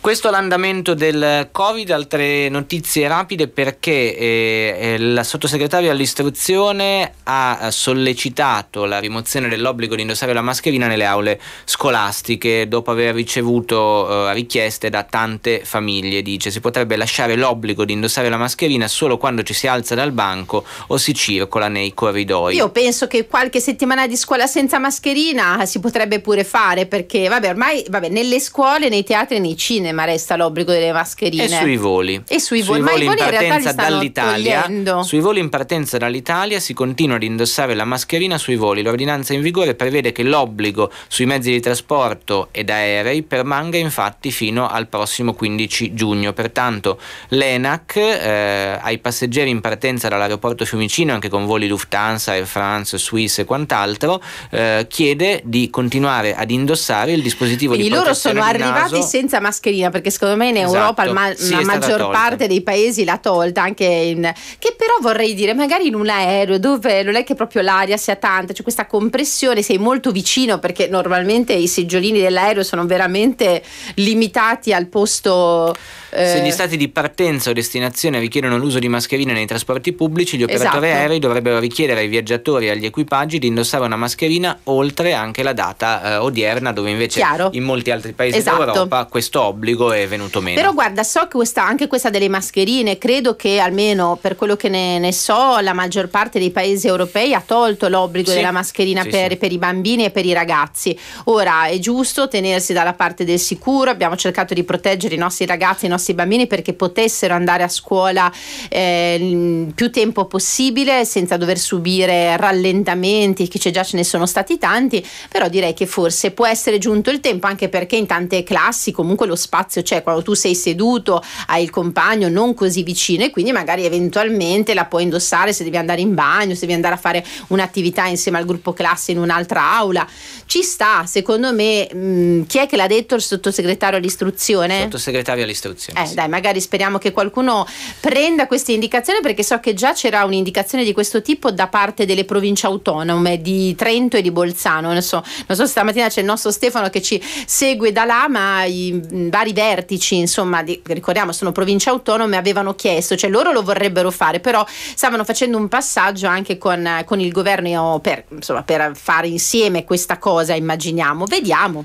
Questo è l'andamento del Covid, altre notizie rapide perché eh, il eh, sottosegretario all'istruzione ha sollecitato la rimozione dell'obbligo di indossare la mascherina nelle aule scolastiche dopo aver ricevuto eh, richieste da tante famiglie. Dice si potrebbe lasciare l'obbligo di indossare la mascherina solo quando ci si alza dal banco o si circola nei corridoi. Io penso che qualche settimana di scuola senza mascherina si potrebbe pure fare perché vabbè ormai vabbè, nelle scuole, nei teatri e nei cinema cinema resta l'obbligo delle mascherine. E sui voli. E sui, voli, sui voli, voli in partenza in dall'Italia. Togliendo. Sui voli in partenza dall'Italia si continua ad indossare la mascherina sui voli. L'ordinanza in vigore prevede che l'obbligo sui mezzi di trasporto ed aerei permanga infatti fino al prossimo 15 giugno. Pertanto l'ENAC eh, ai passeggeri in partenza dall'aeroporto Fiumicino, anche con voli Lufthansa, Air France, Swiss e quant'altro, eh, chiede di continuare ad indossare il dispositivo Quindi di protezione loro sono arrivati naso. senza mascherina teoria, perché secondo me in esatto. Europa ma- sì, la maggior tolta. parte dei paesi l'ha tolta, anche in, che però vorrei dire, magari in un aereo dove non è che proprio l'aria sia tanta, c'è cioè questa compressione, sei molto vicino perché normalmente i seggiolini dell'aereo sono veramente limitati al posto eh, Se gli stati di partenza o destinazione richiedono l'uso di mascherine nei trasporti pubblici, gli operatori esatto. aerei dovrebbero richiedere ai viaggiatori e agli equipaggi di indossare una mascherina oltre anche la data eh, odierna, dove invece Chiaro. in molti altri paesi esatto. d'Europa questo obbligo è venuto meno. Però guarda, so che questa, anche questa delle mascherine, credo che almeno per quello che ne, ne so, la maggior parte dei paesi europei ha tolto l'obbligo sì. della mascherina sì, per, sì. per i bambini e per i ragazzi. Ora è giusto tenersi dalla parte del sicuro, abbiamo cercato di proteggere i nostri ragazzi, i nostri nostri bambini perché potessero andare a scuola eh, più tempo possibile senza dover subire rallentamenti, che già ce ne sono stati tanti, però direi che forse può essere giunto il tempo anche perché in tante classi comunque lo spazio c'è, quando tu sei seduto hai il compagno non così vicino e quindi magari eventualmente la puoi indossare se devi andare in bagno, se devi andare a fare un'attività insieme al gruppo classe in un'altra aula. Ci sta, secondo me, mh, chi è che l'ha detto il sottosegretario all'istruzione? Sottosegretario all'istruzione indicazione. Eh, sì. Dai, magari speriamo che qualcuno prenda questa indicazione perché so che già c'era un'indicazione di questo tipo da parte delle province autonome di Trento e di Bolzano. Non so, non so stamattina c'è il nostro Stefano che ci segue da là, ma i vari vertici, insomma, di, ricordiamo sono province autonome, avevano chiesto, cioè loro lo vorrebbero fare, però stavano facendo un passaggio anche con, con il governo per, insomma, per fare insieme questa cosa, immaginiamo. Vediamo.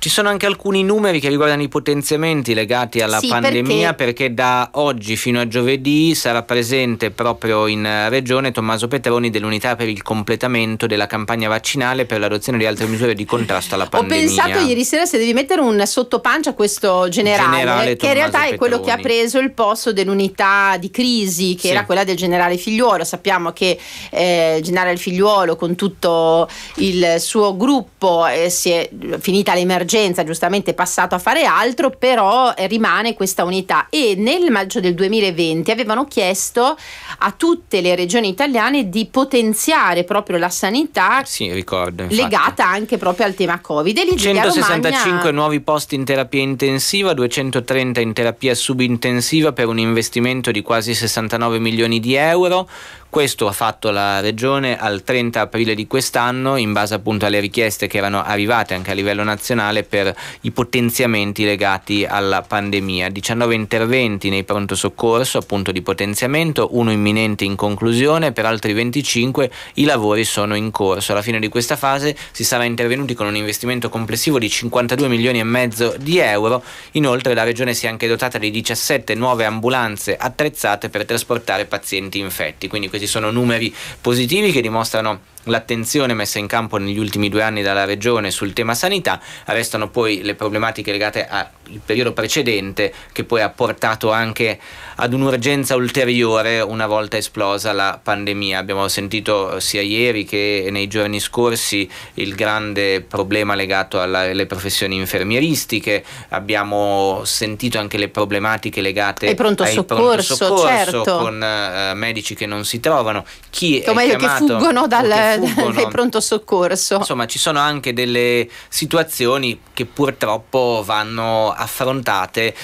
Ci sono anche alcuni numeri che riguardano i potenziamenti legati alla sì, pandemia perché... perché... da oggi fino a giovedì sarà presente proprio in eh, regione Tommaso Petroni dell'unità per il completamento della campagna vaccinale per l'adozione di altre misure di contrasto alla pandemia. Ho pensato ieri sera se devi mettere un sottopancia a questo generale, generale che in realtà Petroni. è quello che ha preso il posto dell'unità di crisi che sì. era quella del generale Figliuolo. Sappiamo che eh, il generale Figliuolo con tutto il suo gruppo eh, si è finita l'emergenza emergenza giustamente passato a fare altro, però eh, rimane questa unità e nel maggio del 2020 avevano chiesto a tutte le regioni italiane di potenziare proprio la sanità sì, ricordo, legata anche proprio al tema Covid. E 165 Romagna... nuovi posti in terapia intensiva, 230 in terapia subintensiva per un investimento di quasi 69 milioni di euro, questo ha fatto la Regione al 30 aprile di quest'anno in base appunto alle richieste che erano arrivate anche a livello nazionale per i potenziamenti legati alla pandemia. 19 interventi nei pronto soccorso appunto di potenziamento, uno imminente in conclusione, per altri 25 i lavori sono in corso. Alla fine di questa fase si sarà intervenuti con un investimento complessivo di 52 milioni e mezzo di euro. Inoltre la Regione si è anche dotata di 17 nuove ambulanze attrezzate per trasportare pazienti infetti. Quindi questi ci sono numeri positivi che dimostrano l'attenzione messa in campo negli ultimi due anni dalla Regione sul tema sanità, restano poi le problematiche legate al periodo precedente che poi ha portato anche ad un'urgenza ulteriore una volta esplosa la pandemia. Abbiamo sentito sia ieri che nei giorni scorsi il grande problema legato alle professioni infermieristiche, abbiamo sentito anche le problematiche legate ai pronto soccorso, pronto certo. con eh, medici che non si trovano, chi o è meglio, chiamato, che fuggono dal, che fuggono. del pronto soccorso. Insomma, ci sono anche delle situazioni che purtroppo vanno affrontate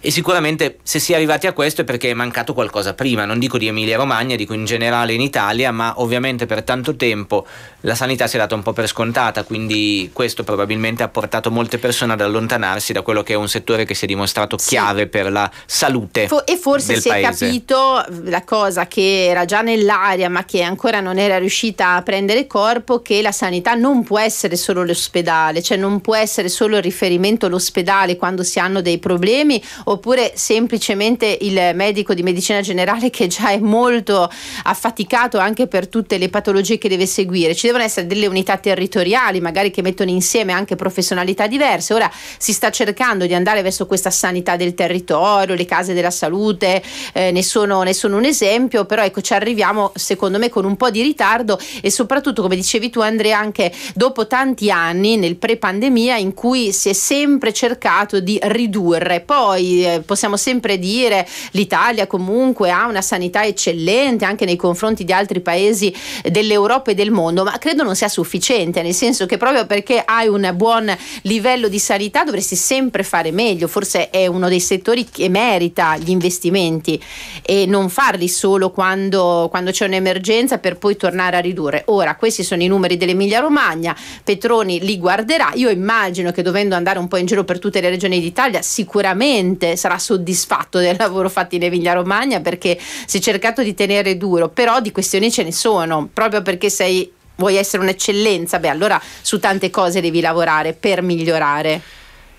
e sicuramente se si è arrivati a questo è perché è mancato qualcosa prima, non dico di Emilia Romagna, dico in generale in Italia, ma ovviamente per tanto tempo la sanità si è data un po' per scontata, quindi questo probabilmente ha portato molte persone ad allontanarsi da quello che è un settore che si è dimostrato chiave sì. per la salute. Fo- e forse si paese. è capito la cosa che era già nell'aria ma che ancora non era riuscita a prendere corpo, che la sanità non può essere solo l'ospedale, cioè non può essere solo il riferimento all'ospedale quando si hanno dei problemi o oppure semplicemente il medico di medicina generale che già è molto affaticato anche per tutte le patologie che deve seguire. Ci devono essere delle unità territoriali, magari che mettono insieme anche professionalità diverse. Ora si sta cercando di andare verso questa sanità del territorio, le case della salute, eh, ne, sono, ne, sono, un esempio, però ecco ci arriviamo secondo me con un po' di ritardo e soprattutto come dicevi tu Andrea anche dopo tanti anni nel pre-pandemia in cui si è sempre cercato di ridurre. Poi eh, possiamo sempre dire l'Italia comunque ha una sanità eccellente anche nei confronti di altri paesi dell'Europa e del mondo, ma credo non sia sufficiente, nel senso che proprio perché hai un buon livello di sanità dovresti sempre fare meglio, forse è uno dei settori che merita gli investimenti e non farli solo quando, quando c'è un'emergenza per poi tornare a ridurre. Ora, questi sono i numeri dell'Emilia Romagna, Petroni li guarderà, io immagino che dovendo andare un po' in giro per tutte le regioni d'Italia sicuramente sicuramente sarà soddisfatto del lavoro fatto in Emilia Romagna perché si è cercato di tenere duro, però di questioni ce ne sono, proprio perché sei, vuoi essere un'eccellenza, beh allora su tante cose devi lavorare per migliorare.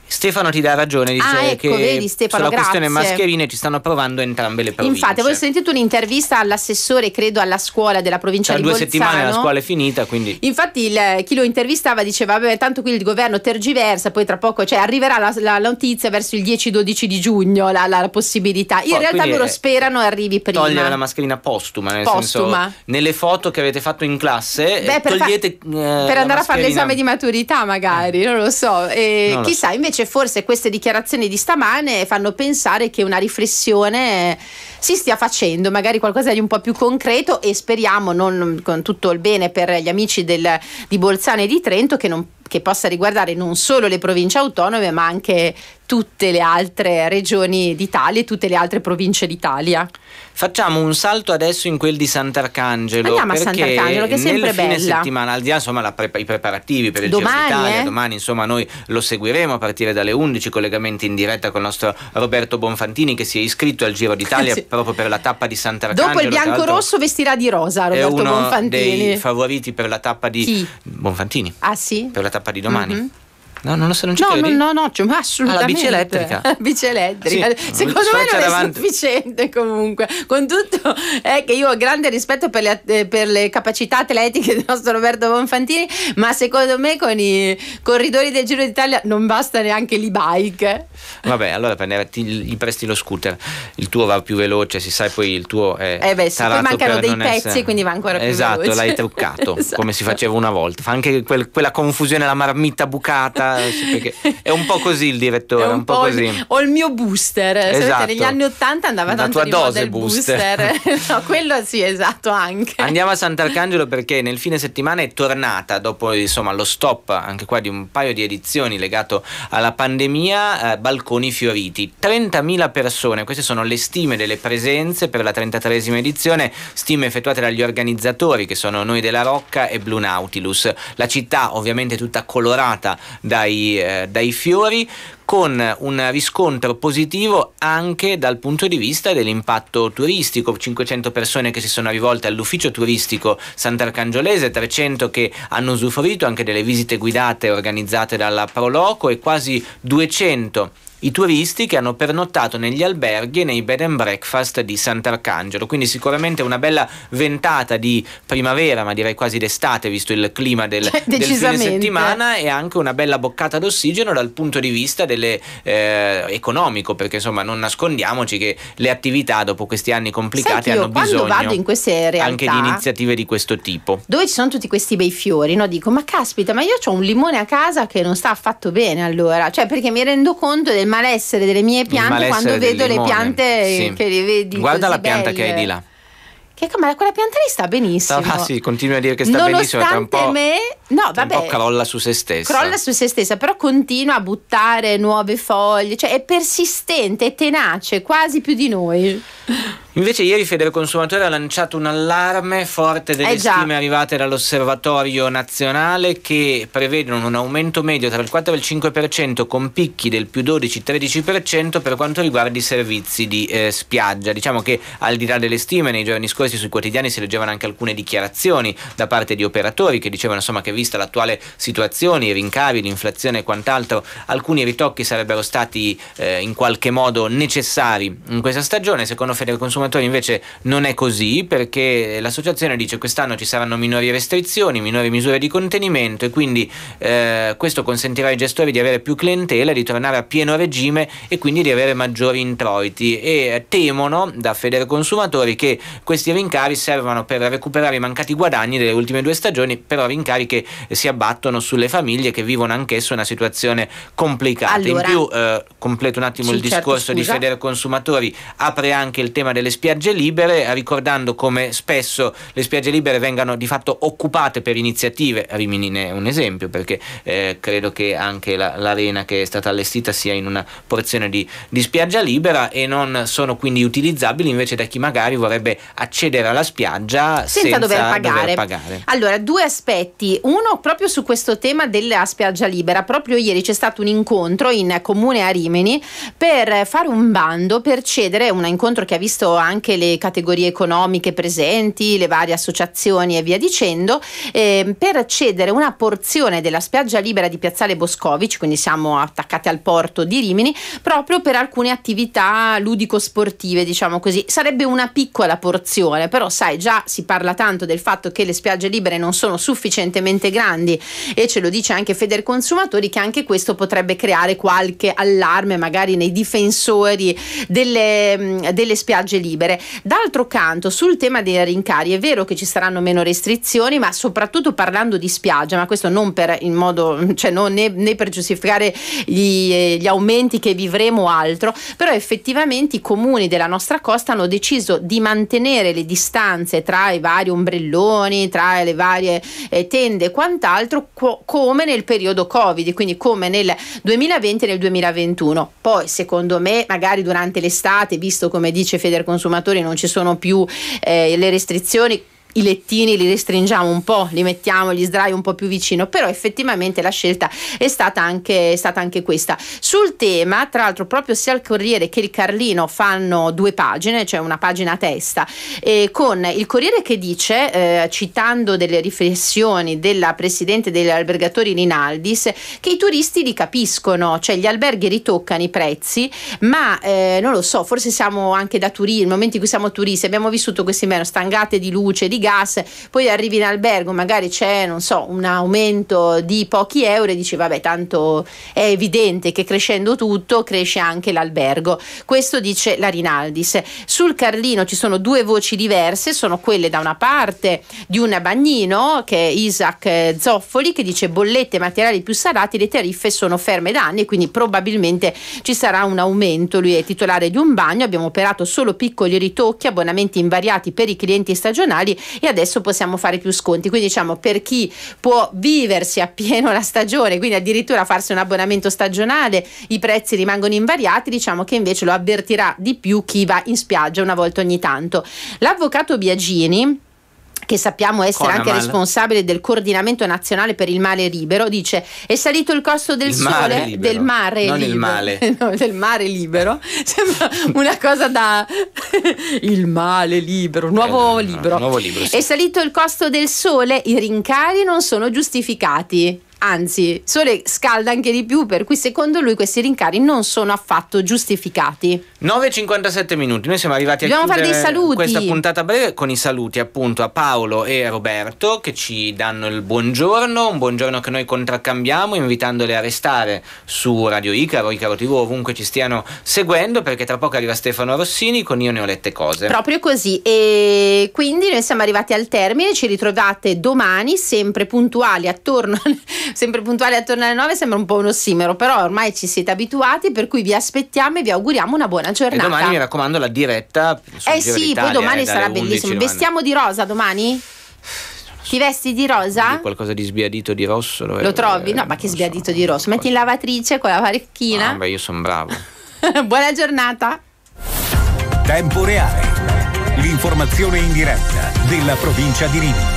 Stefano ti dà ragione, dice ah, ecco, che vedi, Stefano, sulla grazie. questione mascherine ci stanno provando entrambe le province. Infatti, avevo sentito un'intervista all'assessore, credo, alla scuola della provincia Tra di Bolzano. Tra due settimane la scuola è finita, quindi... Infatti il, chi lo intervistava diceva, vabbè, tanto qui il governo tergiversa, poi tra poco, cioè arriverà la, la, notizia verso il 10-12 di giugno, la, la possibilità. In poi, realtà loro sperano arrivi prima. Togliere la mascherina postuma, nel postuma. senso, nelle foto che avete fatto in classe, Beh, per togliete... Fa- eh, per andare mascherina. a fare l'esame di maturità magari, eh. non lo so. E, non lo chissà, so. invece invece forse queste dichiarazioni di stamane fanno pensare che una riflessione si stia facendo magari qualcosa di un po' più concreto e speriamo, non, con tutto il bene per gli amici del, di Bolzano e di Trento, che, non, che possa riguardare non solo le province autonome, ma anche tutte le altre regioni d'Italia e tutte le altre province d'Italia. Facciamo un salto adesso in quel di Sant'Arcangelo. Andiamo a Sant'Arcangelo, che è sempre bello. Nel settimana, al di là insomma, pre- i preparativi per il domani, Giro d'Italia, eh? domani insomma noi lo seguiremo a partire dalle 11, collegamenti in diretta con il nostro Roberto Bonfantini che si è iscritto al Giro d'Italia [laughs] sì proprio per la tappa di Sant'Arcangelo. Dopo il bianco-rosso vestirà di rosa Roberto Bonfantini. È uno Bonfantini. dei favoriti per la tappa di Chi? Bonfantini. Ah sì? Per la tappa di domani. Mm-hmm. No, non lo so, non c'è. no, credi? No, no, no, cioè, ma assolutamente. Ah, [laughs] la bici elettrica. bici elettrica. Sì, Secondo me non davanti. è sufficiente comunque. Con tutto è che io ho grande rispetto per le, eh, per le capacità atletiche del nostro Roberto Bonfantini, ma secondo me con i corridori del Giro d'Italia non basta neanche l'e-bike. Vabbè, allora prendere, ti, gli presti lo scooter, il tuo va più veloce, si sa poi il tuo è Eh beh, sì, poi mancano dei pezzi, essere... quindi va ancora più esatto, veloce. Esatto, l'hai truccato, [laughs] esatto. come si faceva una volta. Fa anche quel, quella confusione, la marmitta bucata qua, è un po' così il direttore, un, un, po', così. Ho il mio booster, esatto. Sapete, negli esatto. anni 80 andava La tanto di dose il booster. booster. [laughs] no, quello sì, esatto, anche. Andiamo a Sant'Arcangelo perché nel fine settimana è tornata dopo insomma lo stop anche qua di un paio di edizioni legato alla pandemia, eh, balconi fioriti. 30.000 persone, queste sono le stime delle presenze per la 33esima edizione, stime effettuate dagli organizzatori che sono noi della Rocca e Blue Nautilus. La città ovviamente tutta colorata da dai, eh, dai fiori con un riscontro positivo anche dal punto di vista dell'impatto turistico, 500 persone che si sono rivolte all'ufficio turistico Sant'Arcangiolese, 300 che hanno usufruito anche delle visite guidate organizzate dalla Proloco e quasi 200 i turisti che hanno pernottato negli alberghi e nei bed and breakfast di Sant'Arcangelo. Quindi sicuramente una bella ventata di primavera, ma direi quasi d'estate, visto il clima del, cioè, [laughs] del fine settimana, e anche una bella boccata d'ossigeno dal punto di vista delle, eh, economico, perché insomma non nascondiamoci che le attività dopo questi anni complicati Senti, hanno bisogno realtà, anche di iniziative di questo tipo. Dove ci sono tutti questi bei fiori, no? dico ma caspita, ma io ho un limone a casa che non sta affatto bene allora, cioè perché mi rendo conto del malessere delle mie piante quando vedo le piante sì. che le vedi. Guarda la pianta belle. che hai di là. Che com'è? Quella pianta lì sta benissimo. ah, sì, continua a dire che sta Nonostante benissimo. Nonostante me, no, vabbè. Un po' crolla su se stessa. Crolla su se stessa, però continua a buttare nuove foglie, cioè è persistente, è tenace, quasi più di noi. Invece ieri Fedele Consumatore ha lanciato un allarme forte delle eh stime arrivate dall'Osservatorio Nazionale che prevedono un aumento medio tra il 4 e il 5% con picchi del più 12-13% per quanto riguarda i servizi di eh, spiaggia. Diciamo che al di là delle stime nei giorni scorsi questi sui quotidiani si leggevano anche alcune dichiarazioni da parte di operatori che dicevano insomma, che vista l'attuale situazione, i rincavi, l'inflazione e quant'altro, alcuni ritocchi sarebbero stati eh, in qualche modo necessari in questa stagione. Secondo Federconsumatori invece non è così perché l'associazione dice che quest'anno ci saranno minori restrizioni, minori misure di contenimento e quindi eh, questo consentirà ai gestori di avere più clientela, di tornare a pieno regime e quindi di avere maggiori introiti e eh, temono da Federconsumatori che questi rincari servono per recuperare i mancati guadagni delle ultime due stagioni, però rincari che eh, si abbattono sulle famiglie che vivono anch'esso una situazione complicata. Allora, In più, eh, completo un attimo sì, il certo, discorso certo, di Federe Consumatori, apre anche il tema delle spiagge libere, ricordando come spesso le spiagge libere vengano di fatto occupate per iniziative, Rimini ne è un esempio, perché eh, credo che anche la, l'arena che è stata allestita sia in una porzione di, di spiaggia libera e non sono quindi utilizzabili invece da chi magari vorrebbe accedere accedere alla spiaggia senza, senza dover, pagare. dover, pagare. Allora, due aspetti. Uno proprio su questo tema della spiaggia libera. Proprio ieri c'è stato un incontro in comune a Rimini per fare un bando per cedere, un incontro che ha visto anche le categorie economiche presenti, le varie associazioni e via dicendo, eh, per cedere una porzione della spiaggia libera di Piazzale Boscovici, quindi siamo attaccati al porto di Rimini, proprio per alcune attività ludico-sportive, diciamo così. Sarebbe una piccola porzione parole, però sai già si parla tanto del fatto che le spiagge libere non sono sufficientemente grandi e ce lo dice anche Consumatori che anche questo potrebbe creare qualche allarme magari nei difensori delle, delle spiagge libere. D'altro canto sul tema dei rincari è vero che ci saranno meno restrizioni ma soprattutto parlando di spiaggia, ma questo non per in modo, cioè non né, né per giustificare gli, eh, gli aumenti che vivremo o altro, però effettivamente i comuni della nostra costa hanno deciso di mantenere le distanze tra i vari ombrelloni, tra le varie eh, tende e quant'altro, co- come nel periodo Covid, quindi come nel 2020 e nel 2021. Poi, secondo me, magari durante l'estate, visto come dice Federconsumatori, non ci sono più eh, le restrizioni i lettini li restringiamo un po', li mettiamo gli sdrai un po' più vicino, però effettivamente la scelta è stata anche, è stata anche questa. Sul tema, tra l'altro, proprio sia il Corriere che il Carlino fanno due pagine, cioè una pagina a testa, eh, con il Corriere che dice, eh, citando delle riflessioni della Presidente degli albergatori Rinaldis, che i turisti li capiscono, cioè gli alberghi ritoccano i prezzi, ma eh, non lo so, forse siamo anche da turisti, nel momento in cui siamo turisti, abbiamo vissuto quest'inverno stangate di luce, di gas, gas, poi arrivi in albergo, magari c'è, non so, un aumento di pochi euro e dici vabbè, tanto è evidente che crescendo tutto cresce anche l'albergo. Questo dice la Rinaldis. Sul Carlino ci sono due voci diverse, sono quelle da una parte di un bagnino che è Isaac eh, Zoffoli che dice bollette materiali più salati, le tariffe sono ferme da anni, e quindi probabilmente ci sarà un aumento. Lui è titolare di un bagno, abbiamo operato solo piccoli ritocchi, abbonamenti invariati per i clienti stagionali e adesso possiamo fare più sconti. Quindi diciamo per chi può viversi appieno la stagione, quindi addirittura farsi un abbonamento stagionale, i prezzi rimangono invariati, diciamo che invece lo avvertirà di più chi va in spiaggia una volta ogni tanto. L'avvocato Biagini che sappiamo essere Conamal. anche responsabile del coordinamento nazionale per il male libero, dice è salito il costo del il sole, libero, del mare non libero. il male. [laughs] No, del mare libero. [laughs] Sembra una cosa da [laughs] il male libero, nuovo eh, libro. No, nuovo libro sì. È salito il costo del sole, i rincari non sono giustificati anzi Sole scalda anche di più, per cui secondo lui questi rincari non sono affatto giustificati. 9.57 minuti, noi siamo arrivati a Dobbiamo fare questa puntata breve con i saluti appunto a Paolo e Roberto che ci danno il buongiorno, un buongiorno che noi contraccambiamo invitandole a restare su Radio Icaro, Icaro TV, ovunque ci stiano seguendo perché tra poco arriva Stefano Rossini con Io ne ho lette cose. Proprio così e quindi noi siamo arrivati al termine, ci ritrovate domani sempre puntuali attorno sempre puntuali attorno alle 9 sembra un po' un ossimero, però ormai ci siete abituati, per cui vi aspettiamo e vi auguriamo una buona giornata. E domani mi raccomando la diretta. Eh sì, poi eh, domani eh, sarà bellissimo. Vestiamo di rosa domani? Ti vesti di rosa? Di qualcosa di sbiadito di rosso. Dove, Lo trovi? No, ma che sbiadito so, di rosso? Metti in lavatrice con la varecchina. Ah, io sono bravo. [laughs] Buona giornata. Tempo reale. L'informazione in diretta della provincia di Rimini.